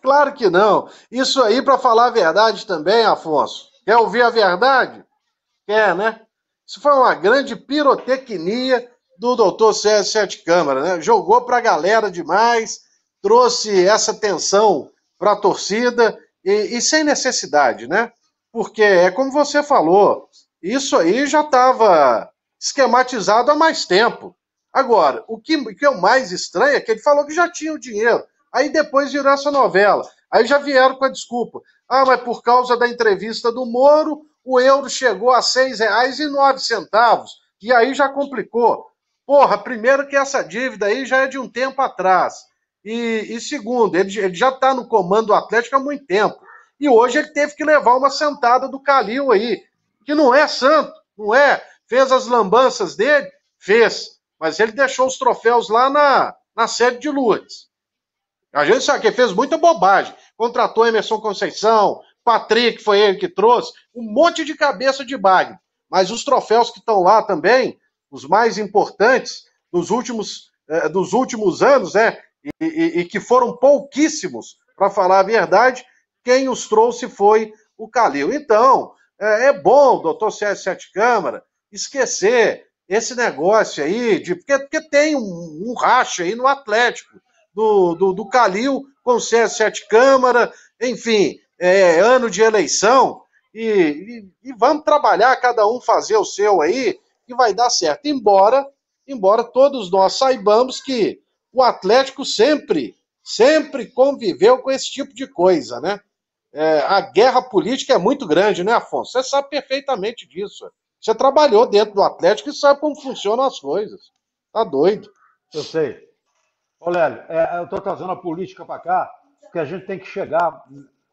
Claro que não. Isso aí, para falar a verdade também, Afonso. Quer ouvir a verdade? Quer, né? Isso foi uma grande pirotecnia do doutor César Sete Câmara, né? Jogou para a galera demais, trouxe essa tensão para a torcida e, e, sem necessidade, né? Porque é como você falou, isso aí já estava esquematizado há mais tempo. Agora, o que, o que é o mais estranho é que ele falou que já tinha o dinheiro. Aí depois virou essa novela. Aí já vieram com a desculpa. Ah, mas por causa da entrevista do Moro, o euro chegou a R$ 6,09. E aí já complicou. Porra, primeiro que essa dívida aí já é de um tempo atrás. E, e segundo, ele, ele já está no comando do Atlético há muito tempo. E hoje ele teve que levar uma sentada do Calil aí, que não é santo, não é? Fez as lambanças dele? Fez. Mas ele deixou os troféus lá na, na sede de Lourdes. A gente sabe que fez muita bobagem. Contratou Emerson Conceição, Patrick foi ele que trouxe, um monte de cabeça de bagre. Mas os troféus que estão lá também, os mais importantes dos últimos, eh, dos últimos anos, né? E, e, e que foram pouquíssimos, para falar a verdade, quem os trouxe foi o Calil. Então, é, é bom, doutor CS Sete Câmara, esquecer esse negócio aí, de, porque, porque tem um, um racha aí no Atlético, do, do, do Calil com o CS Sete Câmara, enfim, é ano de eleição e, e, e vamos trabalhar, cada um fazer o seu aí, que vai dar certo. Embora, embora todos nós saibamos que o Atlético sempre, sempre conviveu com esse tipo de coisa, né? É, a guerra política é muito grande, né, Afonso? Você sabe perfeitamente disso. Você trabalhou dentro do Atlético e sabe como funcionam as coisas. Tá doido. Eu sei. Ô, Lélio, é, eu estou trazendo a política para cá, porque a gente tem que chegar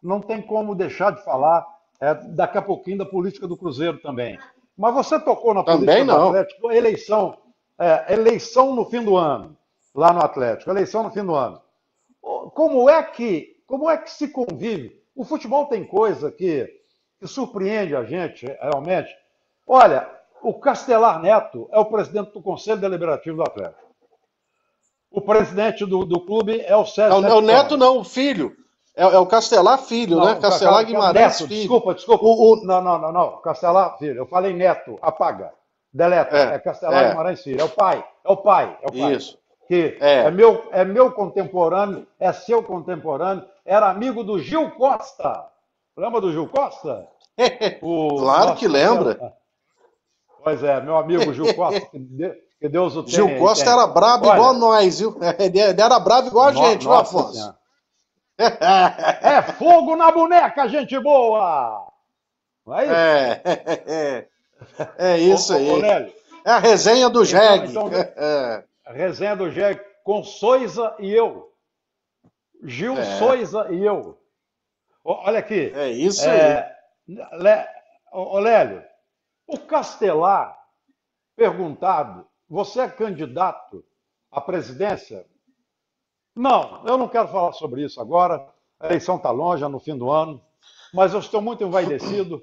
não tem como deixar de falar é, daqui a pouquinho da política do Cruzeiro também. Mas você tocou na também política não. do Atlético, eleição, é, eleição no fim do ano, lá no Atlético, eleição no fim do ano. Como é que, como é que se convive? O futebol tem coisa que, que surpreende a gente, realmente. Olha, o Castelar Neto é o presidente do Conselho Deliberativo do Atlético. O presidente do, do clube é o César. Não, é não, é o Neto não, o filho. É, é, o Castelar Filho, não, né? Castelar, Guimarães neto, Filho. Desculpa, desculpa. O, o... Não, não, não, não. Castelar Filho. Eu falei neto, apaga. Deleta. É, é Castelar é. Guimarães Filho. É o pai. É o pai. É o pai. Isso. Que é. é. meu, é meu contemporâneo, é seu contemporâneo, era amigo do Gil Costa. Lembra do Gil Costa? O claro que lembra. Pois é, meu amigo Gil Costa, que Deus o tenha. Gil Costa tem. era bravo Olha, igual nós, viu? Ele era bravo igual a gente, nossa, viu, Afonso? Senhora é fogo na boneca, gente boa! Não é isso? É, é, é isso aí. É a resenha do então, Jeg. Então, é. A resenha do Jeg com Soiza e eu. Gil é. Soiza e eu. Olha aqui. É isso é, aí. Le... Olélio, o Castelar, perguntado, você é candidato à presidência não, eu não quero falar sobre isso agora. A eleição está longe, é no fim do ano. Mas eu estou muito envaidecido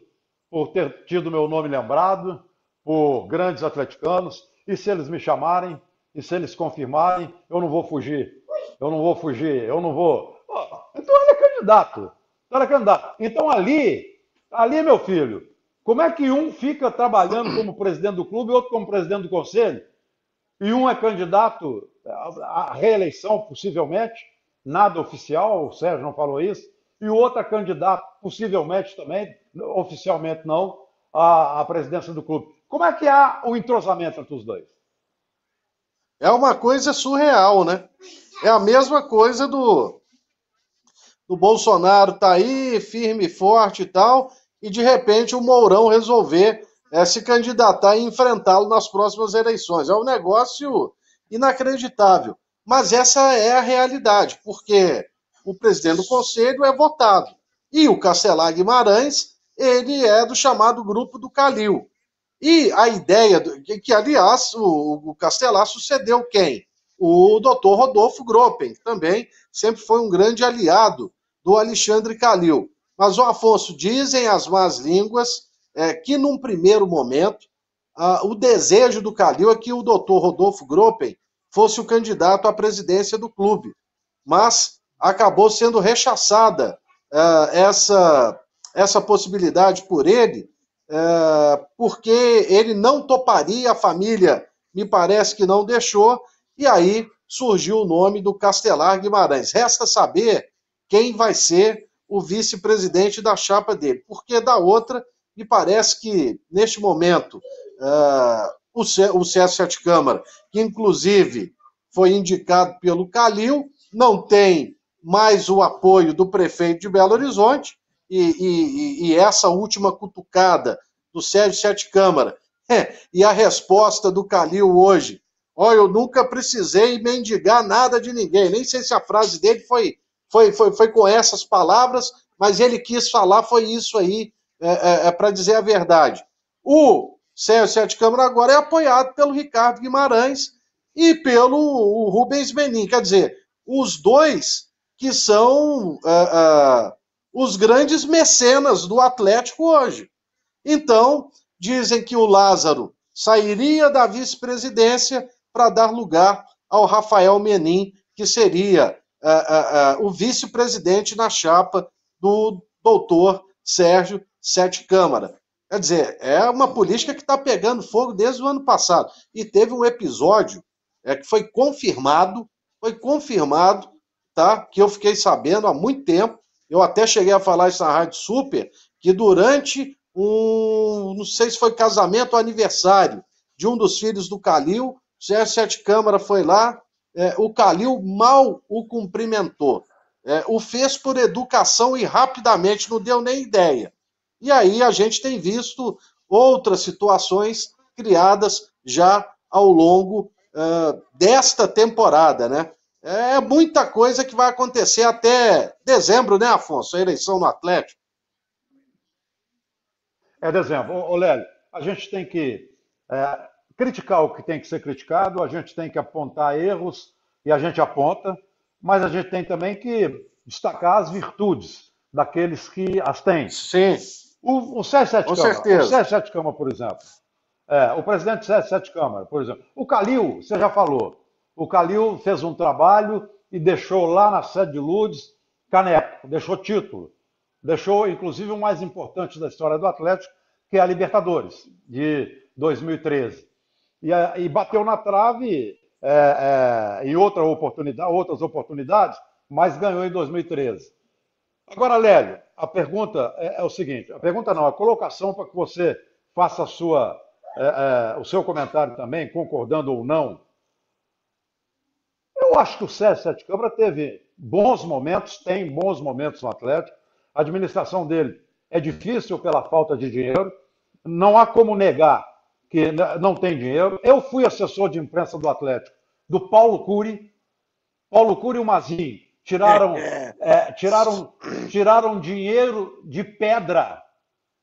por ter tido meu nome lembrado por grandes atleticanos. E se eles me chamarem, e se eles confirmarem, eu não vou fugir. Eu não vou fugir, eu não vou. então ele é candidato. Então ele é candidato. Então ali, ali, meu filho, como é que um fica trabalhando como presidente do clube e outro como presidente do conselho? e um é candidato à reeleição, possivelmente, nada oficial, o Sérgio não falou isso, e o outro é candidato, possivelmente também, oficialmente não, à, à presidência do clube. Como é que há o entrosamento entre os dois? É uma coisa surreal, né? É a mesma coisa do, do Bolsonaro tá aí, firme e forte e tal, e de repente o Mourão resolver é, se candidatar e enfrentá-lo nas próximas eleições. É um negócio inacreditável. Mas essa é a realidade, porque o presidente do conselho é votado. E o Castelar Guimarães, ele é do chamado grupo do Calil. E a ideia, do, que, que, aliás, o, o Castelar sucedeu quem? O doutor Rodolfo Gropen, que também sempre foi um grande aliado do Alexandre Calil. Mas o Afonso, dizem as más línguas é, que num primeiro momento ah, o desejo do Calil é que o doutor Rodolfo Gropen fosse o candidato à presidência do clube, mas acabou sendo rechaçada ah, essa, essa possibilidade por ele, ah, porque ele não toparia, a família me parece que não deixou, e aí surgiu o nome do Castelar Guimarães. Resta saber quem vai ser o vice-presidente da chapa dele, porque da outra me parece que, neste momento, uh, o, C o CS7 Câmara, que inclusive foi indicado pelo Calil, não tem mais o apoio do prefeito de Belo Horizonte, e, e, e essa última cutucada do Sérgio Sete Câmara, e a resposta do Calil hoje, olha, eu nunca precisei mendigar nada de ninguém, nem sei se a frase dele foi, foi, foi, foi com essas palavras, mas ele quis falar, foi isso aí é, é, é para dizer a verdade. O Sérgio Sete Câmara agora é apoiado pelo Ricardo Guimarães e pelo Rubens Menin. Quer dizer, os dois que são é, é, os grandes mecenas do Atlético hoje. Então, dizem que o Lázaro sairia da vice-presidência para dar lugar ao Rafael Menin, que seria o vice-presidente na chapa do doutor Sérgio sete câmaras. Quer dizer, é uma política que está pegando fogo desde o ano passado. E teve um episódio é, que foi confirmado, foi confirmado, tá? Que eu fiquei sabendo há muito tempo. Eu até cheguei a falar isso na Rádio Super, que durante um, não sei se foi casamento ou aniversário de um dos filhos do Calil, o Sete Câmara foi lá, é, o Calil mal o cumprimentou. É, o fez por educação e rapidamente, não deu nem ideia. E aí a gente tem visto outras situações criadas já ao longo uh, desta temporada, né? É muita coisa que vai acontecer até dezembro, né, Afonso? A eleição no Atlético. É dezembro. Ô, Lélio, a gente tem que é, criticar o que tem que ser criticado, a gente tem que apontar erros e a gente aponta, mas a gente tem também que destacar as virtudes daqueles que as têm. Sim. O, o Sérgio Sete Com Câmara, certeza. o Sérgio Sete Câmara, por exemplo, é, o presidente Sérgio Sete Câmara, por exemplo, o Calil, você já falou, o Calil fez um trabalho e deixou lá na sede de Lourdes caneco, deixou título, deixou inclusive o mais importante da história do Atlético, que é a Libertadores, de 2013. E, e bateu na trave é, é, em outra oportunidade, outras oportunidades, mas ganhou em 2013. Agora, Lélio, a pergunta é, é, o seguinte: a pergunta não, a colocação para que você faça a sua, é, é, o seu comentário também, concordando ou não. Eu acho que o César Sete Câmara teve bons momentos, tem bons momentos no Atlético. A administração dele é difícil pela falta de dinheiro. Não há como negar que não tem dinheiro. Eu fui assessor de imprensa do Atlético, do Paulo Cury, Paulo Cury e o Mazinho tiraram, é, é. é, tiraram, tiraram dinheiro de pedra,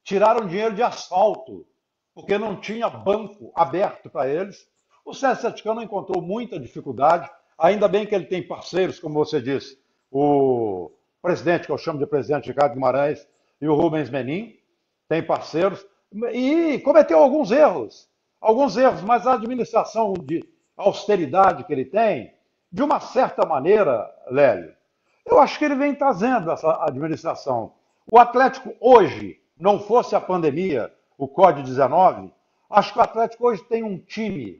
tiraram dinheiro de asfalto, porque não tinha banco aberto para eles. O César não encontrou muita dificuldade, ainda bem que ele tem parceiros, como você disse, o presidente, que eu chamo de presidente Ricardo Guimarães, e o Rubens Menin, tem parceiros, e cometeu alguns erros, alguns erros, mas a administração de austeridade que ele tem, de uma certa maneira, Lélio, eu acho que ele vem trazendo essa administração. O Atlético hoje, não fosse a pandemia, o Código 19, acho que o Atlético hoje tem um time.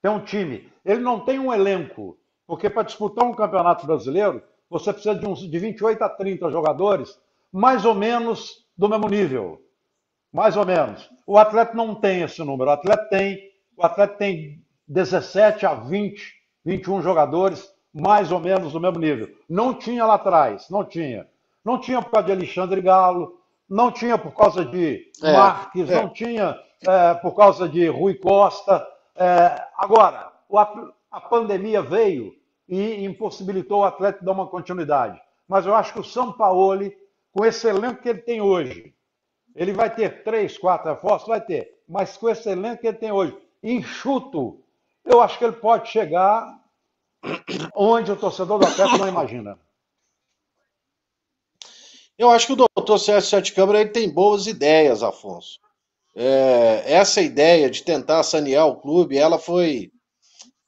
Tem um time. Ele não tem um elenco, porque para disputar um campeonato brasileiro, você precisa de, uns, de 28 a 30 jogadores, mais ou menos do mesmo nível. Mais ou menos. O Atlético não tem esse número. O Atlético tem, o Atlético tem 17 a 20 21 jogadores, mais ou menos do mesmo nível. Não tinha lá atrás, não tinha. Não tinha por causa de Alexandre Galo, não tinha por causa de é, Marques, é. não tinha é, por causa de Rui Costa. É, agora, a pandemia veio e impossibilitou o Atlético dar uma continuidade. Mas eu acho que o São Paulo, com esse elenco que ele tem hoje, ele vai ter três, quatro reforços, vai ter, mas com esse elenco que ele tem hoje, enxuto, eu acho que ele pode chegar onde o torcedor do Atlético não imagina. Eu acho que o doutor Sérgio Sete Câmara ele tem boas ideias, Afonso. É, essa ideia de tentar sanear o clube, ela foi,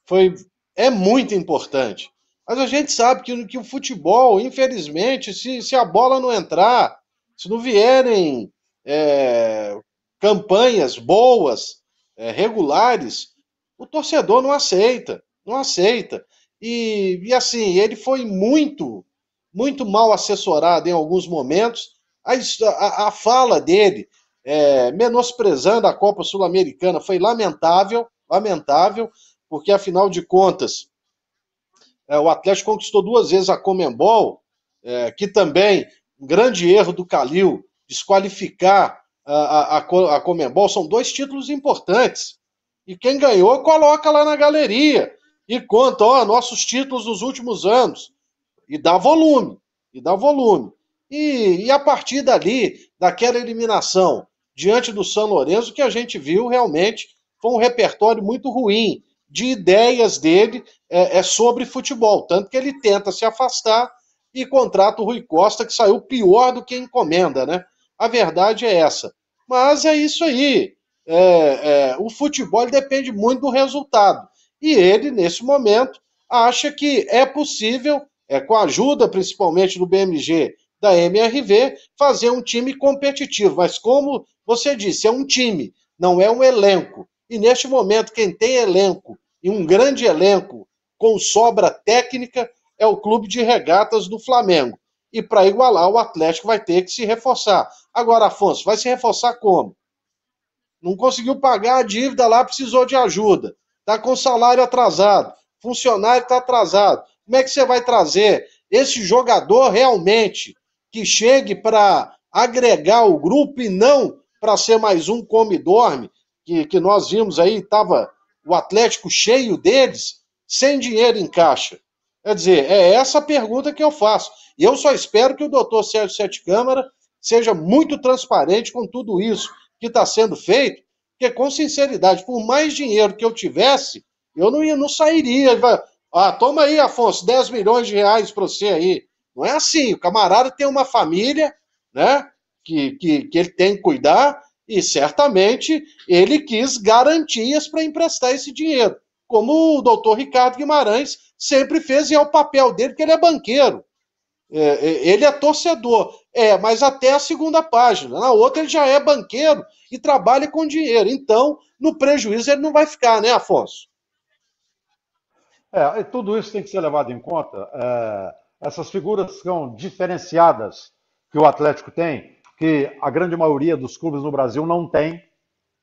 foi é muito importante. Mas a gente sabe que, que o futebol, infelizmente, se, se a bola não entrar, se não vierem é, campanhas boas, é, regulares, o torcedor não aceita, não aceita. E, e assim, ele foi muito, muito mal assessorado em alguns momentos. A, a, a fala dele, é, menosprezando a Copa Sul-Americana, foi lamentável, lamentável, porque afinal de contas, é, o Atlético conquistou duas vezes a Comembol, é, que também, um grande erro do Calil, desqualificar a, a, a Comembol, são dois títulos importantes. E quem ganhou, coloca lá na galeria e conta, ó, nossos títulos dos últimos anos. E dá volume, e dá volume. E, e a partir dali, daquela eliminação diante do São Lourenço, que a gente viu realmente foi um repertório muito ruim de ideias dele é, é sobre futebol. Tanto que ele tenta se afastar e contrata o Rui Costa, que saiu pior do que encomenda, né? A verdade é essa. Mas é isso aí. É, é, o futebol depende muito do resultado. E ele, nesse momento, acha que é possível, é com a ajuda principalmente do BMG, da MRV, fazer um time competitivo. Mas como você disse, é um time, não é um elenco. E neste momento, quem tem elenco, e um grande elenco, com sobra técnica, é o Clube de Regatas do Flamengo. E para igualar, o Atlético vai ter que se reforçar. Agora, Afonso, vai se reforçar como? Não conseguiu pagar a dívida lá, precisou de ajuda está com salário atrasado, funcionário está atrasado. Como é que você vai trazer esse jogador realmente que chegue para agregar o grupo e não para ser mais um come dorme, que, que nós vimos aí, estava o Atlético cheio deles, sem dinheiro em caixa? Quer dizer, é essa a pergunta que eu faço. E eu só espero que o doutor Sérgio Sete Câmara seja muito transparente com tudo isso que está sendo feito, porque, com sinceridade, por mais dinheiro que eu tivesse, eu não, ia, não sairia. Ah, toma aí, Afonso, 10 milhões de reais para você aí. Não é assim. O camarada tem uma família, né? Que, que, que ele tem que cuidar e certamente ele quis garantias para emprestar esse dinheiro, como o doutor Ricardo Guimarães sempre fez, e é o papel dele, que ele é banqueiro, é, é ele é torcedor. É, mas até a segunda página. Na outra, ele já é banqueiro e trabalha com dinheiro. Então, no prejuízo, ele não vai ficar, né, Afonso? É, tudo isso tem que ser levado em conta. É, essas figuras são diferenciadas que o Atlético tem, que a grande maioria dos clubes no Brasil não tem.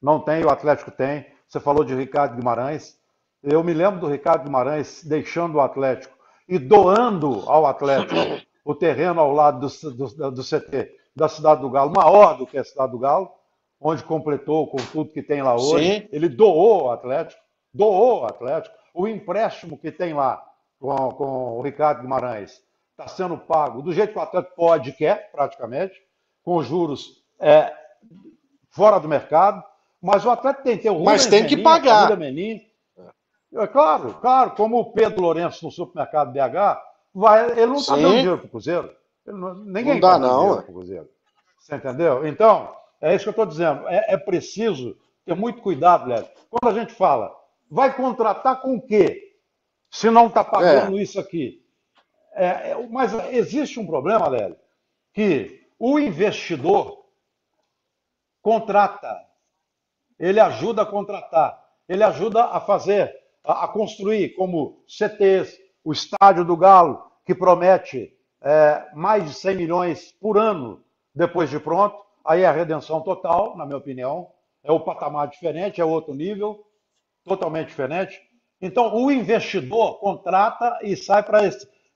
Não tem, o Atlético tem. Você falou de Ricardo Guimarães. Eu me lembro do Ricardo Guimarães deixando o Atlético e doando ao Atlético o terreno ao lado do, do, do CT da Cidade do Galo, maior do que a Cidade do Galo, onde completou com tudo que tem lá hoje. Sim. Ele doou o Atlético, doou o Atlético. O empréstimo que tem lá com, com o Ricardo Guimarães está sendo pago do jeito que o Atlético pode e quer, praticamente, com juros é, fora do mercado. Mas o Atlético tem que ter o Mas tem Menin, que pagar. Menin. É claro, claro, como o Pedro Lourenço no supermercado BH vai, ele não está dando dinheiro para o Cruzeiro. Não, ninguém não dá, tá não. Para o Cruzeiro. Você entendeu? Então, é isso que eu estou dizendo. É, é, preciso ter muito cuidado, Léo. Quando a gente fala, vai contratar com o quê? Se não está pagando é. isso aqui. É, é mas existe um problema, Léo, que o investidor contrata, ele ajuda a contratar, ele ajuda a fazer, a, a construir, como CTs, o estádio do Galo, que promete é, mais de 100 milhões por ano depois de pronto. Aí é a redenção total, na minha opinião. É o patamar diferente, é outro nível, totalmente diferente. Então, o investidor contrata e sai para.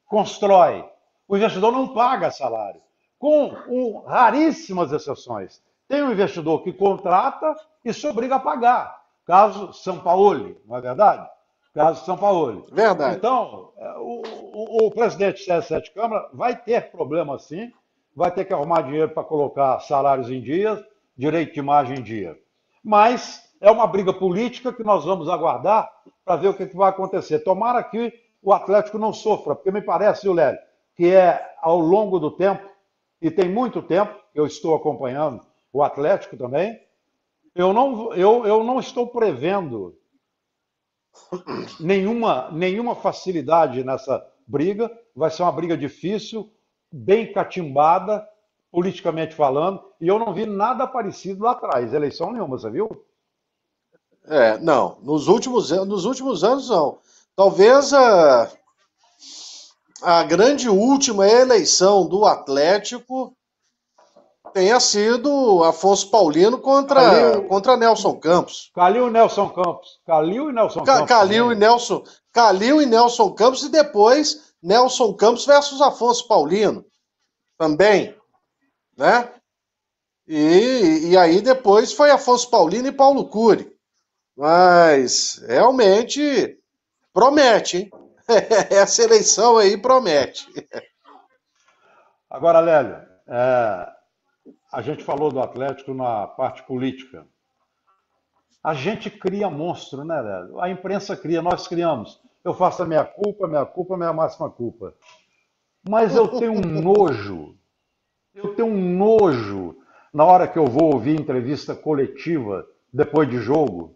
constrói. O investidor não paga salário, com um, raríssimas exceções. Tem um investidor que contrata e se obriga a pagar, caso São Paulo, não é verdade? caso de São Paulo. Verdade. Então, é, o, o, o presidente CR7 Câmara vai ter problema sim, vai ter que arrumar dinheiro para colocar salários em dia, direito de imagem em dia. Mas é uma briga política que nós vamos aguardar para ver o que, é que, vai acontecer. Tomara que o Atlético não sofra, porque me parece, viu, Lélio, que é ao longo do tempo, e tem muito tempo, eu estou acompanhando o Atlético também, eu não, eu, eu não estou prevendo nenhuma, nenhuma facilidade nessa briga. Vai ser uma briga difícil, bem catimbada, politicamente falando, e eu não vi nada parecido lá atrás, eleição nenhuma, você viu? É, não. Nos últimos, nos últimos anos, não. Talvez a, a grande última eleição do Atlético tenha sido Afonso Paulino contra, Calil, contra Nelson Campos. Calil e Nelson Campos. Calil e Nelson Ca Campos. Calil e Nelson, Calil e Nelson Campos e depois Nelson Campos versus Afonso Paulino. Também, né? E, e aí depois foi Afonso Paulino e Paulo Cury. Mas realmente promete, hein? Essa eleição aí promete. Agora, Lélio, é, a gente falou do Atlético na parte política. A gente cria monstro, né, Léo? A imprensa cria, nós criamos. Eu faço a minha culpa, minha culpa, minha máxima culpa. Mas eu tenho um nojo, eu tenho um nojo na hora que eu vou ouvir entrevista coletiva depois de jogo,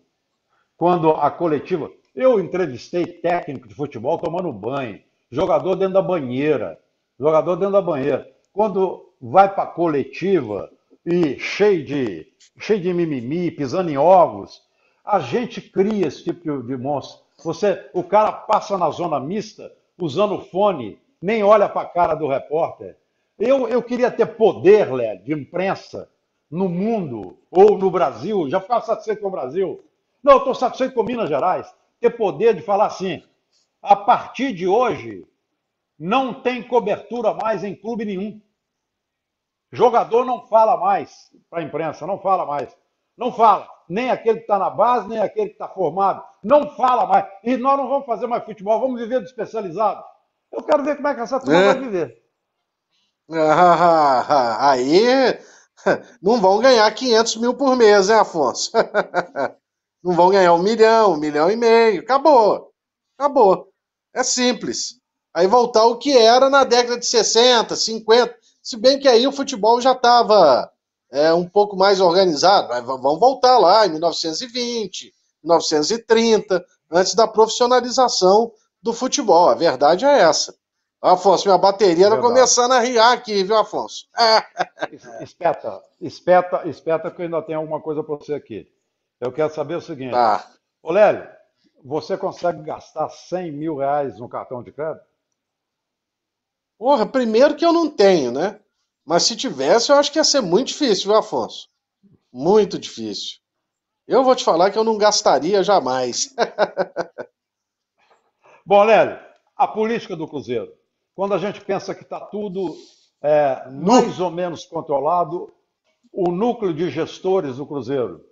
quando a coletiva. Eu entrevistei técnico de futebol tomando banho, jogador dentro da banheira, jogador dentro da banheira. Quando vai para a coletiva e cheio de, cheio de mimimi, pisando em ovos. A gente cria esse tipo de, de monstro. Você, o cara passa na zona mista usando fone, nem olha para a cara do repórter. Eu, eu queria ter poder, Lé, de imprensa no mundo ou no Brasil. Já ficava satisfeito com o Brasil. Não, eu estou satisfeito com Minas Gerais. Ter poder de falar assim: a partir de hoje, não tem cobertura mais em clube nenhum. Jogador não fala mais para a imprensa, não fala mais. Não fala. Nem aquele que está na base, nem aquele que está formado. Não fala mais. E nós não vamos fazer mais futebol, vamos viver do especializado. Eu quero ver como é que essa turma é. vai viver. Ah, aí não vão ganhar 500 mil por mês, hein, Afonso? Não vão ganhar um milhão, um milhão e meio. Acabou. Acabou. É simples. Aí voltar o que era na década de 60, 50. Se bem que aí o futebol já estava é, um pouco mais organizado. Vamos voltar lá em 1920, 1930, antes da profissionalização do futebol. A verdade é essa. Afonso, minha bateria está começando a riar aqui, viu, Afonso? espeta, espeta, espeta que eu ainda tenho alguma coisa para você aqui. Eu quero saber o seguinte. Tá. Ô, Lélio, você consegue gastar 100 mil reais no cartão de crédito? Porra, primeiro que eu não tenho, né? Mas se tivesse, eu acho que ia ser muito difícil, viu, Afonso? Muito difícil. Eu vou te falar que eu não gastaria jamais. Bom, Lélio, a política do Cruzeiro. Quando a gente pensa que está tudo é, mais ou menos controlado, o núcleo de gestores do Cruzeiro,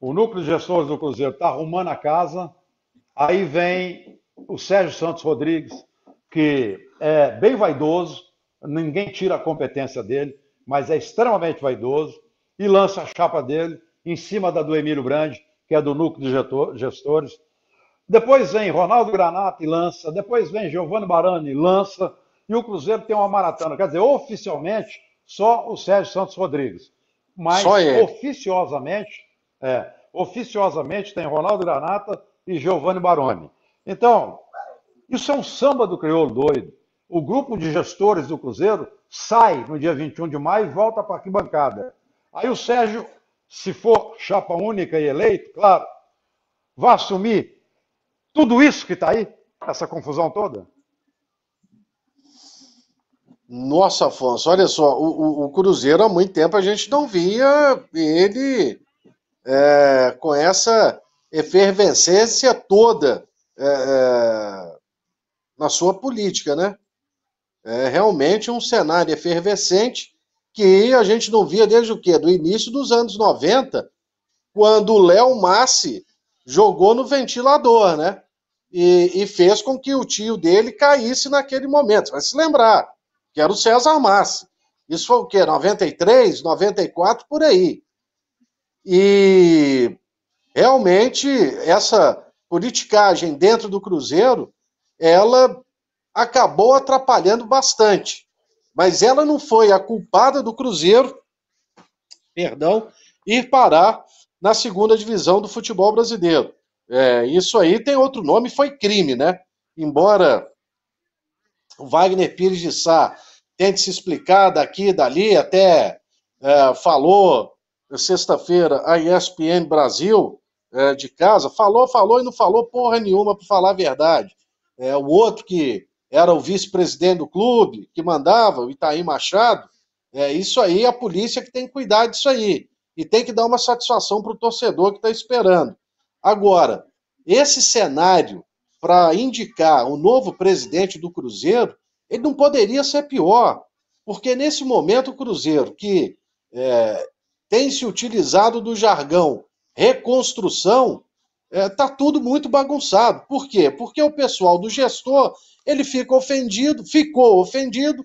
o núcleo de gestores do Cruzeiro está arrumando a casa, aí vem o Sérgio Santos Rodrigues, que é bem vaidoso, ninguém tira a competência dele, mas é extremamente vaidoso e lança a chapa dele em cima da do Emílio Brande, que é do núcleo de gestores. Depois vem Ronaldo Granata e lança, depois vem Giovanni Barani e lança, e o Cruzeiro tem uma maratona. Quer dizer, oficialmente, só o Sérgio Santos Rodrigues. Mas oficiosamente, é, oficiosamente tem Ronaldo Granata e Giovanni Baroni. Então, isso é um samba do crioulo doido o grupo de gestores do Cruzeiro sai no dia 21 de maio e volta para a arquibancada. Aí o Sérgio, se for chapa única e eleito, claro, vai assumir tudo isso que está aí, essa confusão toda? Nossa, Afonso, olha só, o, o, o Cruzeiro há muito tempo a gente não via ele é, com essa efervescência toda é, é na sua política, né? É realmente um cenário efervescente que a gente não via desde o quê? Do início dos anos 90, quando o Léo Massi jogou no ventilador, né? E, e, fez com que o tio dele caísse naquele momento. Você vai se lembrar, que era o César Massi. Isso foi o quê? 93, 94, por aí. E realmente essa politicagem dentro do Cruzeiro, ela acabou atrapalhando bastante. Mas ela não foi a culpada do Cruzeiro, perdão, ir parar na segunda divisão do futebol brasileiro. É, isso aí tem outro nome, foi crime, né? Embora o Wagner Pires de Sá tente se explicar daqui dali, até é, falou sexta-feira a ESPN Brasil é, de casa, falou, falou e não falou porra nenhuma para falar a verdade. É, o outro que era o vice-presidente do clube que mandava, o Itaí Machado. É isso aí, a polícia que tem que cuidar disso aí. E tem que dar uma satisfação para o torcedor que está esperando. Agora, esse cenário para indicar o novo presidente do Cruzeiro, ele não poderia ser pior. Porque nesse momento o Cruzeiro, que é, tem se utilizado do jargão reconstrução, está é, tá tudo muito bagunçado. Por quê? Porque o pessoal do gestor ele fica ofendido, ficou ofendido,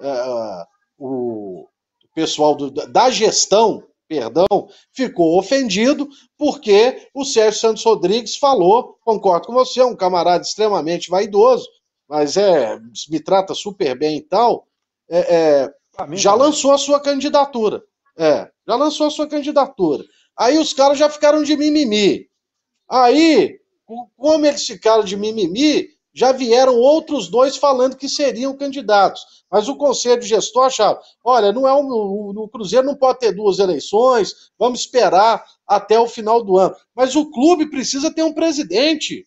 uh, o pessoal do, da gestão, perdão, ficou ofendido porque o Sérgio Santos Rodrigues falou, concordo com você, é um camarada extremamente vaidoso, mas é me trata super bem e tal, é, é, já lançou a sua candidatura. É, já lançou a sua candidatura. Aí os caras já ficaram de mimimi. Aí, como eles ficaram de mimimi, já vieram outros dois falando que seriam candidatos. Mas o conselho gestor achava: olha, não é um, o, o Cruzeiro não pode ter duas eleições, vamos esperar até o final do ano. Mas o clube precisa ter um presidente.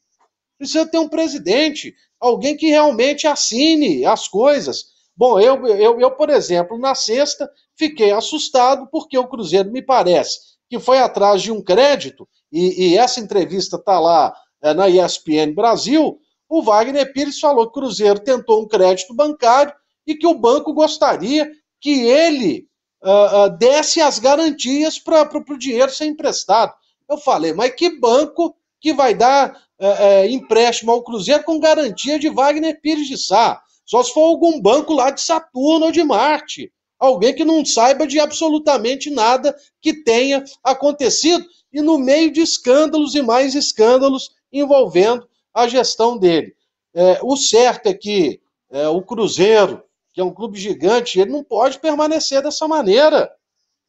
Precisa ter um presidente, alguém que realmente assine as coisas. Bom, eu, eu, eu por exemplo, na sexta fiquei assustado porque o Cruzeiro me parece que foi atrás de um crédito, e, e essa entrevista está lá é, na ESPN Brasil, o Wagner Pires falou que o Cruzeiro tentou um crédito bancário e que o banco gostaria que ele uh, uh, desse as garantias para o dinheiro ser emprestado. Eu falei, mas que banco que vai dar uh, empréstimo ao Cruzeiro com garantia de Wagner Pires de Sá? Só se for algum banco lá de Saturno ou de Marte. Alguém que não saiba de absolutamente nada que tenha acontecido. E no meio de escândalos e mais escândalos envolvendo a gestão dele. É, o certo é que é, o Cruzeiro, que é um clube gigante, ele não pode permanecer dessa maneira.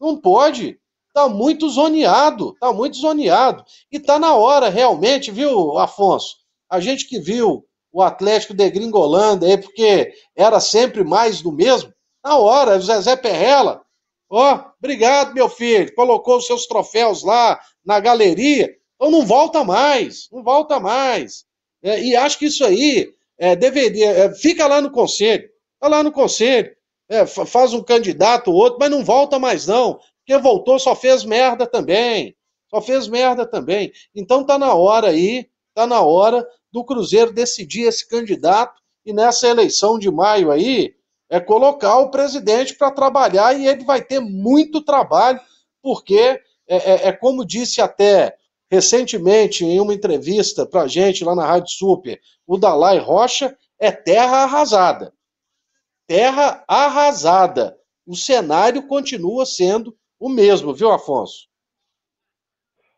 Não pode. Está muito zoneado, está muito zoneado. E está na hora, realmente, viu, Afonso? A gente que viu o Atlético degringolando aí, porque era sempre mais do mesmo, na hora, o Zezé Perrela, ó, oh, obrigado, meu filho, colocou os seus troféus lá na galeria, então não volta mais, não volta mais. É, e acho que isso aí é, deveria. É, fica lá no conselho, está lá no conselho, é, faz um candidato ou outro, mas não volta mais, não. Porque voltou, só fez merda também. Só fez merda também. Então tá na hora aí, tá na hora do Cruzeiro decidir esse candidato e nessa eleição de maio aí é colocar o presidente para trabalhar e ele vai ter muito trabalho, porque é, é, é como disse até Recentemente, em uma entrevista para a gente lá na Rádio Super, o Dalai Rocha é terra arrasada. Terra arrasada. O cenário continua sendo o mesmo, viu, Afonso?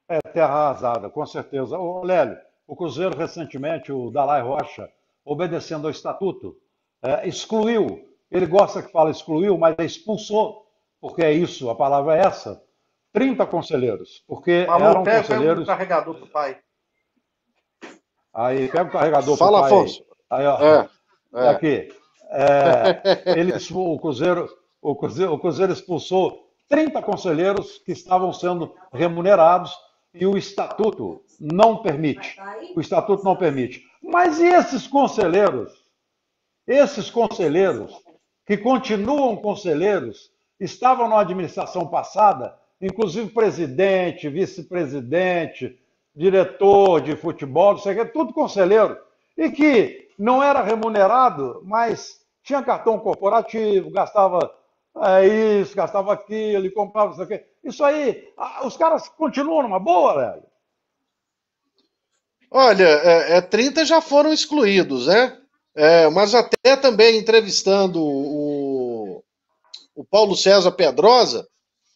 É terra arrasada, com certeza. Ô, Lélio, o Cruzeiro, recentemente, o Dalai Rocha, obedecendo ao estatuto, é, excluiu. Ele gosta que fala excluiu, mas expulsou, porque é isso, a palavra é essa. 30 conselheiros, porque Malu, eram pega, conselheiros... Pega o carregador do pai. Aí, pega o carregador Fala, do pai. Fala, Afonso. Aí, ó, é, é. Aqui. É, ele, o, Cruzeiro, o, Cruzeiro, o Cruzeiro expulsou 30 conselheiros que estavam sendo remunerados e o estatuto não permite. O estatuto não permite. Mas e esses conselheiros? Esses conselheiros que continuam conselheiros estavam na administração passada inclusive presidente, vice-presidente, diretor de futebol, não sei o que, tudo conselheiro, e que não era remunerado, mas tinha cartão corporativo, gastava é isso, gastava aquilo, e comprava isso aqui. Isso aí, os caras continuam numa boa, velho. Olha, é, é, 30 já foram excluídos, né? É, mas até também entrevistando o, o Paulo César Pedrosa,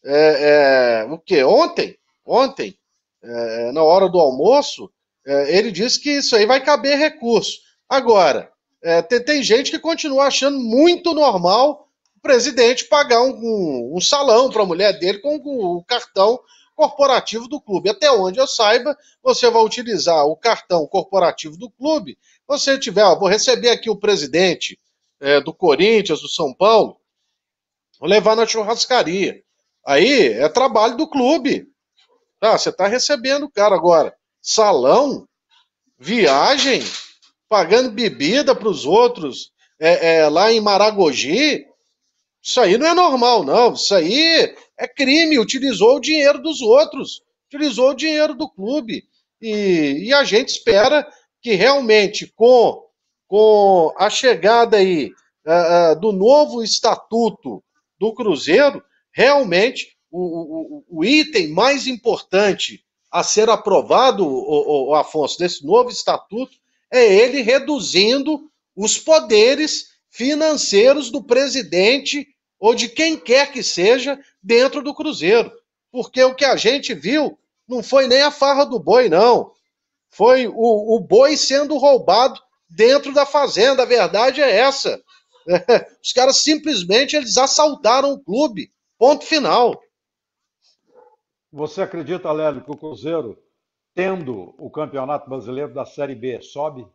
é, é, o que? Ontem, ontem, é, é, na hora do almoço, é, ele disse que isso aí vai caber recurso. Agora, é, tem, tem, gente que continua achando muito normal o presidente pagar um, um, um salão para a mulher dele com, o cartão corporativo do clube. Até onde eu saiba, você vai utilizar o cartão corporativo do clube. Você tiver, ó, vou receber aqui o presidente é, do Corinthians, do São Paulo, vou levar na churrascaria. Aí é trabalho do clube. Ah, tá, você está recebendo o cara agora. Salão, viagem, pagando bebida para os outros é, é, lá em Maragogi. Isso aí não é normal, não. Isso aí é crime. Utilizou o dinheiro dos outros, utilizou o dinheiro do clube. E, e a gente espera que realmente, com, com a chegada aí uh, uh, do novo estatuto do Cruzeiro, realmente o, o, o item mais importante a ser aprovado, o, o Afonso, desse novo estatuto, é ele reduzindo os poderes financeiros do presidente ou de quem quer que seja dentro do Cruzeiro. Porque o que a gente viu não foi nem a farra do boi, não. Foi o, o boi sendo roubado dentro da fazenda. A verdade é essa. É, os caras simplesmente eles assaltaram o clube. Ponto final. Você acredita, Lélio, que o Cruzeiro, tendo o Campeonato Brasileiro da Série B, sobe?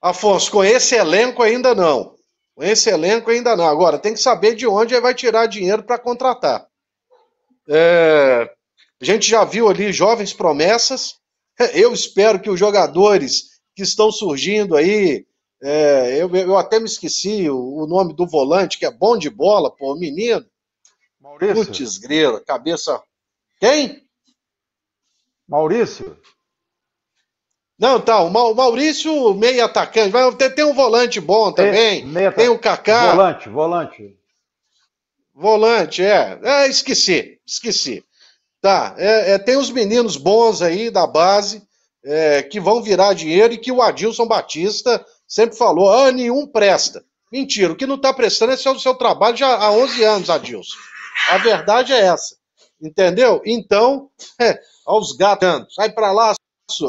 Afonso, com esse elenco ainda não. Com esse elenco ainda não. Agora, tem que saber de onde ele vai tirar dinheiro para contratar. É... A gente já viu ali jovens promessas. Eu espero que os jogadores que estão surgindo aí, é, eu, eu, até me esqueci o, o, nome do volante, que é bom de bola, pô, menino. Maurício. Putz, grelo, cabeça. Quem? Maurício. Não, tá. O Maurício, meio atacante. vai tem, tem um volante bom também. tem o Kaká. Volante, volante. Volante, é. É, esqueci, esqueci. Tá. É, é, tem os meninos bons aí da base é, que vão virar dinheiro e que o Adilson Batista sempre falou, ah, nenhum presta. Mentira, o que não está prestando é o seu trabalho já há 11 anos, Adilson. A verdade é essa, entendeu? Então, é, aos gatos, sai para lá,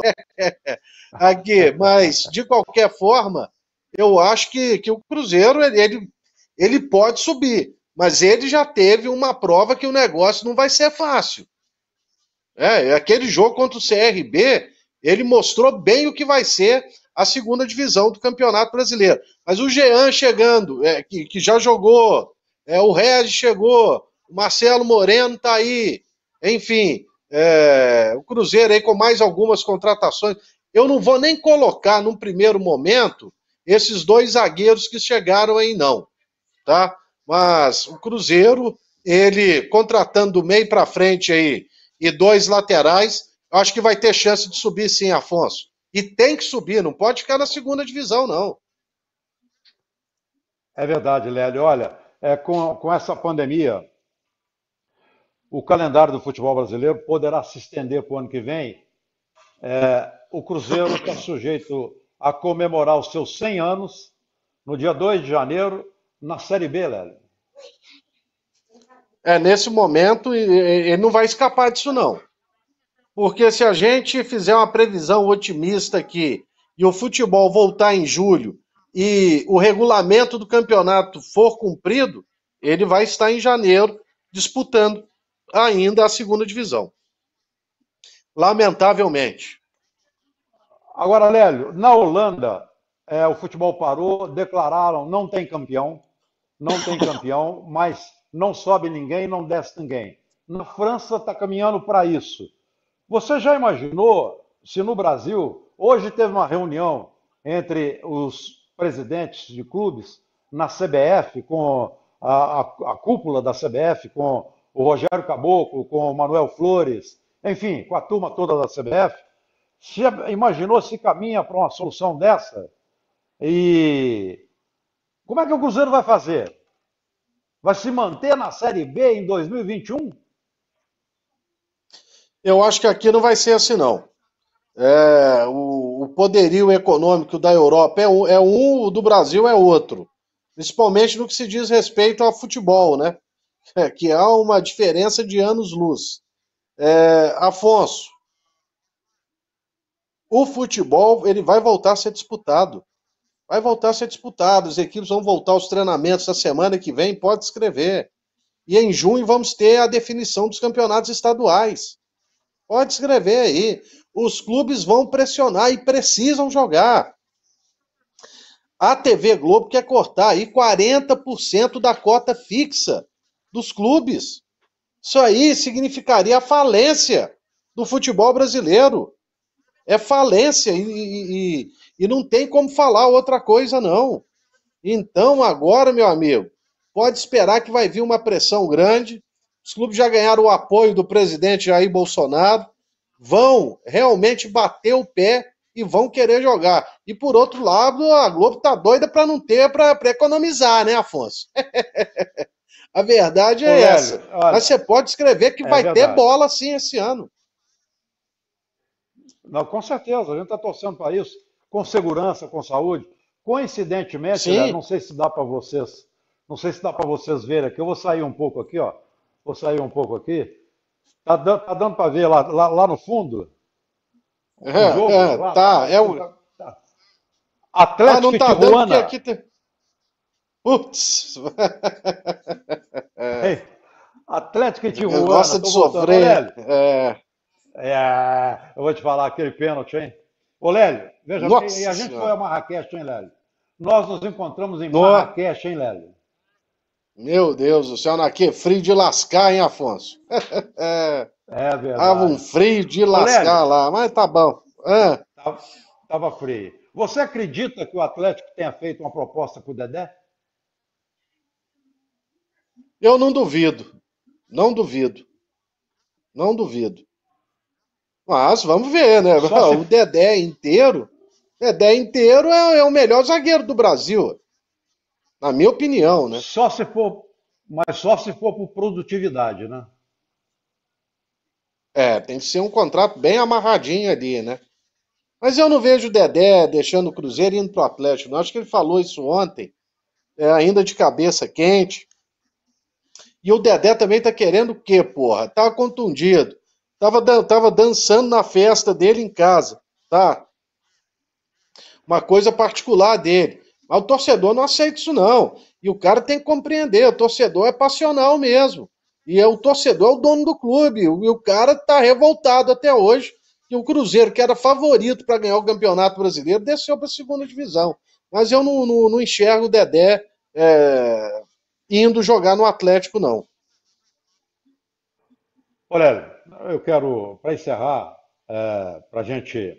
é, é, aqui, mas de qualquer forma, eu acho que, que o Cruzeiro, ele, ele pode subir, mas ele já teve uma prova que o negócio não vai ser fácil. É, aquele jogo contra o CRB, ele mostrou bem o que vai ser a segunda divisão do Campeonato Brasileiro. Mas o Jean chegando, é, que, que já jogou, é, o Regis chegou, o Marcelo Moreno está aí, enfim, é, o Cruzeiro aí com mais algumas contratações. Eu não vou nem colocar num primeiro momento esses dois zagueiros que chegaram aí, não, tá? Mas o Cruzeiro, ele contratando do meio para frente aí e dois laterais, eu acho que vai ter chance de subir sim, Afonso. E tem que subir, não pode ficar na segunda divisão, não. É verdade, Lélio. Olha, é, com, com essa pandemia, o calendário do futebol brasileiro poderá se estender para o ano que vem. É, o Cruzeiro está sujeito a comemorar os seus 100 anos no dia 2 de janeiro na Série B, Lélio. É, nesse momento, ele não vai escapar disso, não. Porque se a gente fizer uma previsão otimista aqui e o futebol voltar em julho e o regulamento do campeonato for cumprido, ele vai estar em janeiro disputando ainda a segunda divisão. Lamentavelmente. Agora, Lélio, na Holanda, é, o futebol parou, declararam não tem campeão, não tem campeão, mas não sobe ninguém, não desce ninguém. Na França está caminhando para isso. Você já imaginou se no Brasil, hoje teve uma reunião entre os presidentes de clubes na CBF, com a, a, a cúpula da CBF, com o Rogério Caboclo, com o Manuel Flores, enfim, com a turma toda da CBF, Você imaginou se caminha para uma solução dessa? E como é que o Cruzeiro vai fazer? Vai se manter na Série B em 2021? Eu acho que aqui não vai ser assim, não. É, o, o, poderio econômico da Europa é um, é um, o do Brasil é outro. Principalmente no que se diz respeito ao futebol, né? É, que há uma diferença de anos-luz. É, Afonso, o futebol ele vai voltar a ser disputado. Vai voltar a ser disputado. As equipes vão voltar aos treinamentos na semana que vem, pode escrever. E em junho vamos ter a definição dos campeonatos estaduais. Pode escrever aí. Os clubes vão pressionar e precisam jogar. A TV Globo quer cortar aí 40% da cota fixa dos clubes. Isso aí significaria a falência do futebol brasileiro. É falência e, e, e, não tem como falar outra coisa, não. Então, agora, meu amigo, pode esperar que vai vir uma pressão grande, os clubes já ganharam o apoio do presidente Jair Bolsonaro, vão realmente bater o pé e vão querer jogar. E por outro lado, a Globo tá doida para não ter para economizar, né, Afonso? a verdade é Ô, essa. Velho, olha, Mas você pode escrever que é vai verdade. ter bola sim esse ano. Não, com certeza, a gente está torcendo para isso, com segurança, com saúde. Coincidentemente, né, não sei se dá para vocês, não sei se dá para vocês verem aqui. Eu vou sair um pouco aqui, ó. Vou sair um pouco aqui. Tá dando, tá dando para ver lá, lá, lá, no fundo? É, é jogo, é lá, tá. É o... Tá. Atlético ah, não tá Tijuana. Dando aqui tem... Putz! é. Atlético e Tijuana. Gosta de sofrer. É. é. Eu vou te falar aquele pênalti, hein? Ô, Lélio, veja Nossa bem, e a gente senhora. foi a Marrakech, hein, Lélio? Nós nos encontramos em Marrakech, hein, Lélio? Meu Deus do céu, naquele frio de lascar, hein, Afonso? é, verdade. Tava um frio de lascar lá, mas tá bom. Ah. Tava, tava frio. Você acredita que o Atlético tenha feito uma proposta pro Dedé? Eu não duvido. Não duvido. Não duvido. Mas vamos ver, né? Se... O Dedé inteiro. Dedé inteiro é, é, o melhor zagueiro do Brasil. Na minha opinião, né? Só se for, mas só se for por produtividade, né? É, tem que ser um contrato bem amarradinho ali, né? Mas eu não vejo o Dedé deixando o Cruzeiro e indo pro Atlético. Não. Acho que ele falou isso ontem, é, ainda de cabeça quente. E o Dedé também tá querendo o quê, porra? Tá contundido. Tava, dan tava dançando na festa dele em casa, tá? Uma coisa particular dele. Mas o torcedor não aceita isso, não. E o cara tem que compreender, o torcedor é passional mesmo. E é o torcedor é o dono do clube. E o cara tá revoltado até hoje. E o Cruzeiro, que era favorito para ganhar o Campeonato Brasileiro, desceu para a segunda divisão. Mas eu não, não, não enxergo o Dedé é, indo jogar no Atlético, não. Olha, eu quero, para encerrar, é, para a gente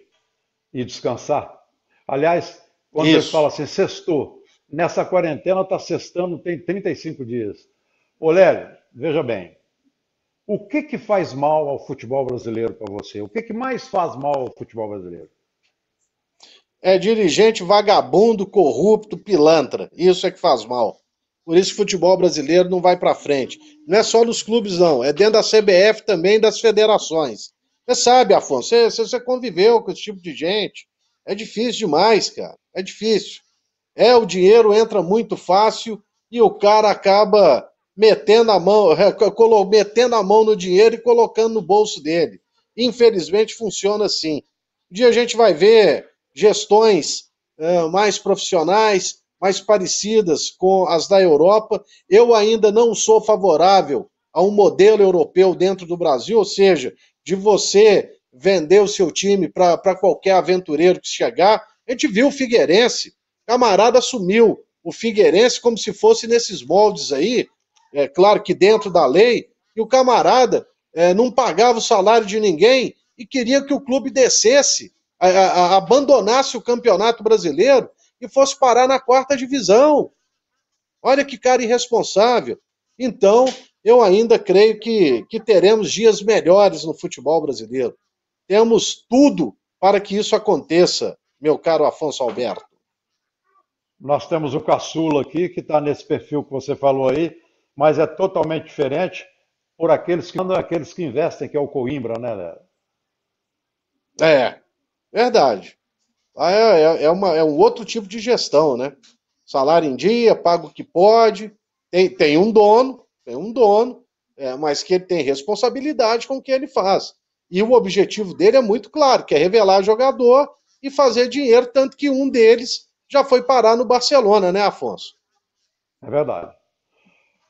ir descansar. Aliás, quando Isso. eles falam assim, sextou, nessa quarentena está sextando, tem 35 dias. Olélio, veja bem, o que, que faz mal ao futebol brasileiro para você? O que, que mais faz mal ao futebol brasileiro? É dirigente vagabundo, corrupto, pilantra. Isso é que faz mal. Por isso o futebol brasileiro não vai para frente. Não é só nos clubes, não. É dentro da CBF também, das federações. Você sabe, Afonso, você, você conviveu com esse tipo de gente. É difícil demais, cara. É difícil. É, o dinheiro entra muito fácil e o cara acaba metendo a mão, é, metendo a mão no dinheiro e colocando no bolso dele. Infelizmente funciona assim. Um dia a gente vai ver gestões é, mais profissionais, mais parecidas com as da Europa. Eu ainda não sou favorável a um modelo europeu dentro do Brasil, ou seja, de você vender o seu time para qualquer aventureiro que chegar, a gente viu o Figueirense, camarada assumiu o Figueirense como se fosse nesses moldes aí, é claro que dentro da lei, e o camarada é, não pagava o salário de ninguém e queria que o clube descesse, a, a, abandonasse o campeonato brasileiro e fosse parar na quarta divisão. Olha que cara irresponsável. Então, eu ainda creio que, que teremos dias melhores no futebol brasileiro. Temos tudo para que isso aconteça meu caro Afonso Alberto? Nós temos o caçula aqui, que está nesse perfil que você falou aí, mas é totalmente diferente por aqueles que andam, aqueles que investem, que é o Coimbra, né, Léo? É, verdade. Ah, é, é, é, uma, é um outro tipo de gestão, né? Salário em dia, paga o que pode, tem, tem um dono, tem um dono, é, mas que ele tem responsabilidade com o que ele faz. E o objetivo dele é muito claro, que é revelar jogador e fazer dinheiro, tanto que um deles já foi parar no Barcelona, né, Afonso? É verdade.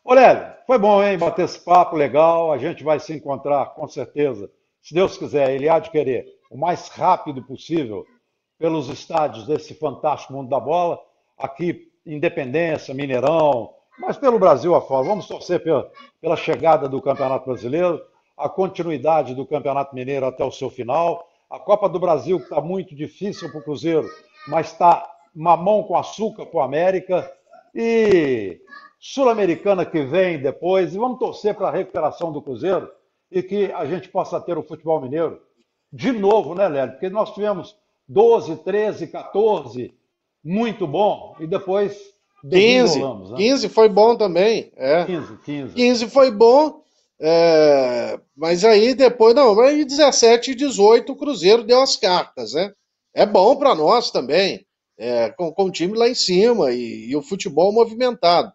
Olélio, foi bom, hein, bater esse papo legal. A gente vai se encontrar, com certeza, se Deus quiser, ele há de querer, o mais rápido possível, pelos estádios desse fantástico mundo da bola, aqui, Independência, Mineirão, mas pelo Brasil afora. Vamos torcer pela, pela chegada do Campeonato Brasileiro, a continuidade do Campeonato Mineiro até o seu final a Copa do Brasil está muito difícil para o Cruzeiro, mas está mamão com açúcar para o América. E Sul-Americana que vem depois. E vamos torcer para a recuperação do Cruzeiro e que a gente possa ter o futebol mineiro de novo, né, Lélio? Porque nós tivemos 12, 13, 14, muito bom, e depois 15, né? 15 foi bom também. É. 15, 15. 15 foi bom, é, mas aí depois, não, mas em 17 e 18 o Cruzeiro deu as cartas, né? É bom para nós também, é, com, com o time lá em cima e, e, o futebol movimentado.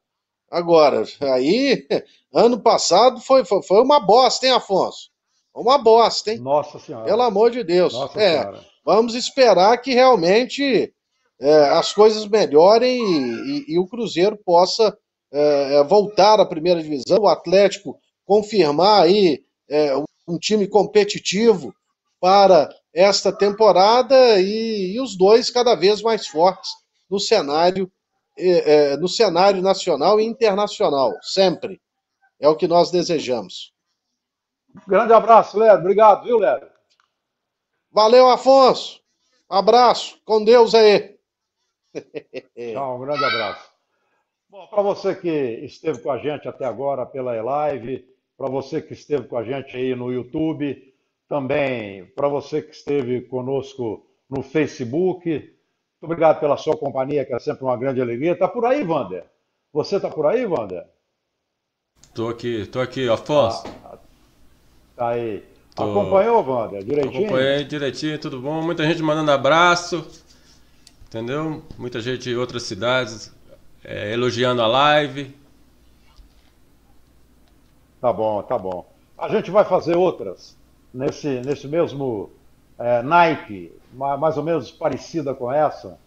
Agora, aí, ano passado foi, foi, foi, uma bosta, hein, Afonso? Uma bosta, hein? Nossa Senhora. Pelo amor de Deus. Nossa é, senhora. Vamos esperar que realmente é, as coisas melhorem e, e, e, o Cruzeiro possa é, é, voltar à primeira divisão. O Atlético confirmar aí é, um time competitivo para esta temporada e, e, os dois cada vez mais fortes no cenário é, é no cenário nacional e internacional sempre é o que nós desejamos grande abraço Léo obrigado viu Léo valeu Afonso abraço com Deus aí tchau um grande abraço bom para você que esteve com a gente até agora pela live para você que esteve com a gente aí no YouTube, também para você que esteve conosco no Facebook. Muito obrigado pela sua companhia, que é sempre uma grande alegria. Tá por aí, Wander? Você tá por aí, Wander? Tô aqui, tô aqui, Afonso. Está ah, tá aí. Tô... Acompanhou, Wander? Direitinho? Acompanhei direitinho, tudo bom. Muita gente mandando abraço, entendeu? Muita gente de outras cidades é, elogiando a live. Tá bom, tá bom. A gente vai fazer outras nesse, nesse mesmo é, naipe, mais ou menos parecida com essa.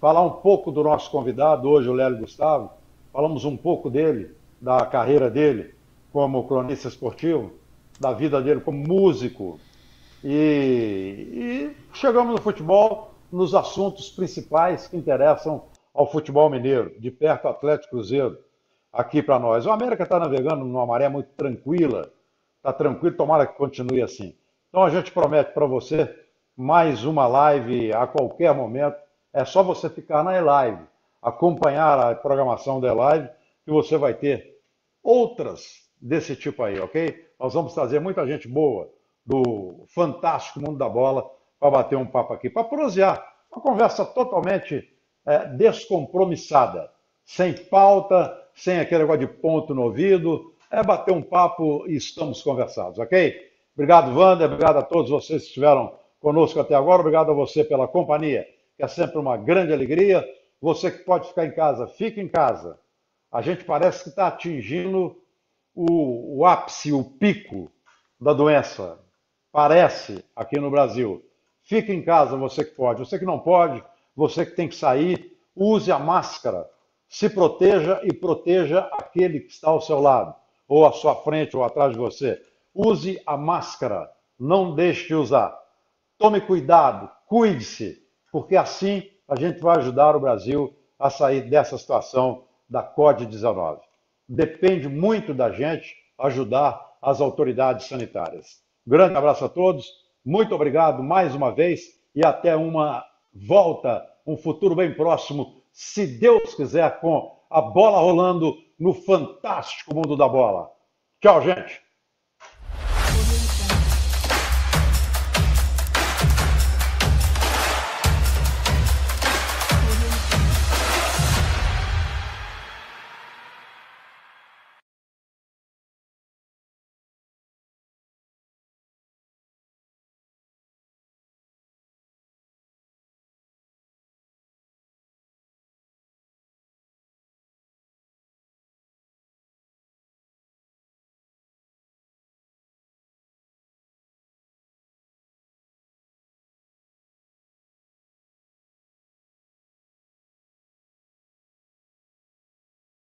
Falar um pouco do nosso convidado hoje, o Lélio Gustavo. Falamos um pouco dele, da carreira dele como cronista esportivo, da vida dele como músico. E, e chegamos no futebol, nos assuntos principais que interessam ao futebol mineiro, de perto Atlético Cruzeiro aqui para nós. O América está navegando numa maré muito tranquila, está tranquilo, tomara que continue assim. Então a gente promete para você mais uma live a qualquer momento. É só você ficar na live, acompanhar a programação da live, que você vai ter outras desse tipo aí, ok? Nós vamos trazer muita gente boa do fantástico mundo da bola para bater um papo aqui, para prosear. Uma conversa totalmente é, descompromissada, sem pauta, sem aquele negócio de ponto no ouvido. É bater um papo e estamos conversados, ok? Obrigado, Wander. Obrigado a todos vocês que estiveram conosco até agora. Obrigado a você pela companhia, que é sempre uma grande alegria. Você que pode ficar em casa, fique em casa. A gente parece que está atingindo o, o ápice, o pico da doença. Parece aqui no Brasil. Fique em casa, você que pode. Você que não pode, você que tem que sair, use a máscara se proteja e proteja aquele que está ao seu lado, ou à sua frente, ou atrás de você. Use a máscara, não deixe de usar. Tome cuidado, cuide-se, porque assim a gente vai ajudar o Brasil a sair dessa situação da Covid-19. Depende muito da gente ajudar as autoridades sanitárias. Grande abraço a todos, muito obrigado mais uma vez e até uma volta, um futuro bem próximo se Deus quiser, com a bola rolando no fantástico mundo da bola. Tchau, gente.